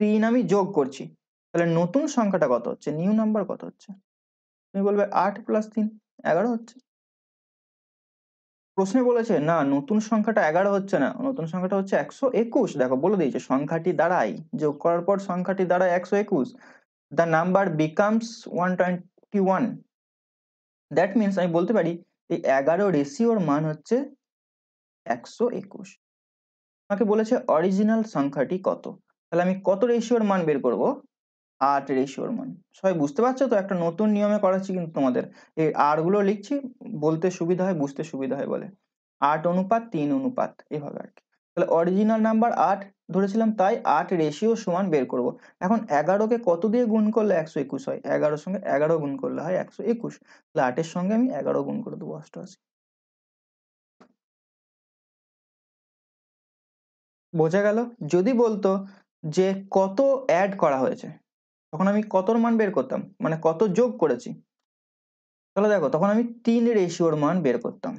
তিন আমি যোগ করছি তাহলে নতুন সংখ্যাটা কত হচ্ছে নিউ নাম্বার কত হচ্ছে তুমি বলবে আট প্লাস তিন এগারো হচ্ছে প্রশ্নে বলেছে না নতুন সংখ্যাটা এগারো হচ্ছে না নতুন সংখ্যাটা হচ্ছে একশো একুশ দেখো বলে দিয়েছে সংখ্যাটি দ্বারাই যোগ করার পর সংখ্যাটি দাঁড়ায় একশো একুশ the number becomes 121 that means আমি বলতে পারি এই এগারো রেশিওর মান হচ্ছে একশো একুশ আমাকে বলেছে অরিজিনাল সংখ্যাটি কত তাহলে আমি কত রেশিওর মান বের করব আট রেশিওর মান সবাই বুঝতে পারছো তো একটা নতুন নিয়মে করাচ্ছি কিন্তু তোমাদের এই আরগুলো লিখছি বলতে সুবিধা হয় বুঝতে সুবিধা হয় বলে আট অনুপাত তিন অনুপাত এভাবে আর কি তাহলে অরিজিনাল নাম্বার আট ধরেছিলাম তাই আট রেশিও সমান বের করব এখন এগারোকে কত দিয়ে গুণ করলে একশো একুশ হয় এগারোর সঙ্গে এগারো গুণ করলে হয় একশো একুশ তাহলে আটের সঙ্গে আমি এগারো গুণ করে দেবো অষ্টআশি বোঝা গেল যদি বলতো যে কত অ্যাড করা হয়েছে তখন আমি কতর মান বের করতাম মানে কত যোগ করেছি তাহলে দেখো তখন আমি তিন রেশিওর মান বের করতাম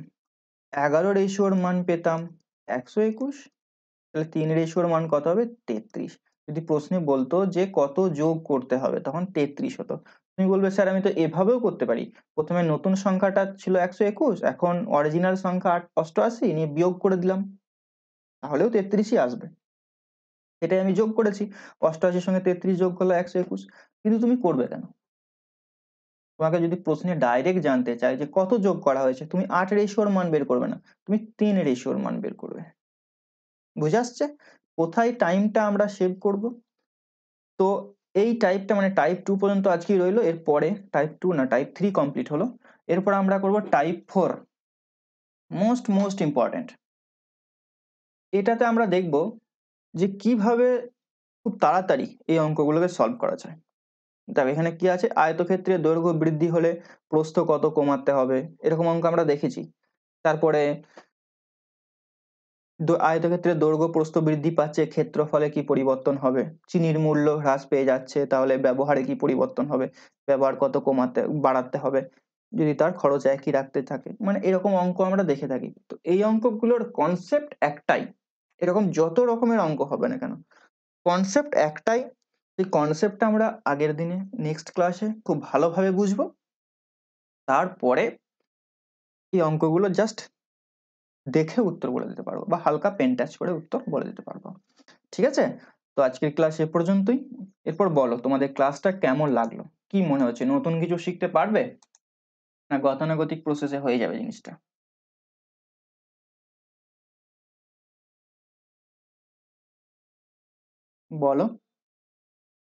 এগারো রেশিওর মান পেতাম একশো একুশ তাহলে তিন রেশিওর মান কত হবে তেত্রিশ যদি প্রশ্নে বলতো যে কত যোগ করতে হবে তখন তেত্রিশ হতো তুমি বলবে স্যার আমি তো এভাবেও করতে পারি প্রথমে নতুন সংখ্যাটা ছিল একশো একুশ এখন অরিজিনাল সংখ্যা অষ্টআশি নিয়ে বিয়োগ করে দিলাম তাহলেও তেত্রিশই আসবে এটাই আমি যোগ করেছি অষ্টআশির সঙ্গে তেত্রিশ যোগ করলে একশো একুশ কিন্তু তুমি করবে কেন তোমাকে যদি প্রশ্নে ডাইরেক্ট জানতে চায় যে কত যোগ করা হয়েছে তুমি আট রেশিওর মান বের করবে না তুমি তিন রেশিওর মান বের করবে বুঝে আসছে কোথায় টাইমটা আমরা সেভ করব তো এই টাইপটা মানে টাইপ টু পর্যন্ত আজকেই রইলো এরপরে টাইপ টু না টাইপ থ্রি কমপ্লিট হলো এরপর আমরা করব type four most most important এটাতে আমরা দেখব যে কিভাবে খুব তাড়াতাড়ি এই অঙ্কগুলোকে সলভ করা যায় দেখো এখানে কি আছে আয়তক্ষেত্রে দৈর্ঘ্য বৃদ্ধি হলে প্রস্থ কত কমাতে হবে এরকম অঙ্ক আমরা দেখেছি তারপরে আয়তক্ষেত্রে দৈর্ঘ্য প্রস্থ বৃদ্ধি পাচ্ছে ক্ষেত্রফলে কি পরিবর্তন হবে চিনির মূল্য হ্রাস পেয়ে যাচ্ছে তাহলে ব্যবহারে কি পরিবর্তন হবে ব্যবহার কত কমাতে বাড়াতে হবে যদি তার খরচ একই রাখতে থাকে মানে এরকম অঙ্ক আমরা দেখে থাকি তো এই অঙ্কগুলোর কনসেপ্ট একটাই এরকম যত রকমের অঙ্ক হবে না কেন কনসেপ্ট একটাই এই কনসেপ্টটা আমরা আগের দিনে নেক্সট ক্লাসে খুব ভালোভাবে বুঝবো তারপরে এই অঙ্কগুলো জাস্ট দেখে উত্তর বলে দিতে পারবো বা হালকা পেন টাচ করে উত্তর বলে দিতে পারবো ঠিক আছে তো আজকের ক্লাস এ পর্যন্তই এরপর বলো তোমাদের ক্লাসটা কেমন লাগলো কি মনে হচ্ছে নতুন কিছু শিখতে পারবে না গতানুগতিক প্রসেসে হয়ে যাবে
জিনিসটা বলো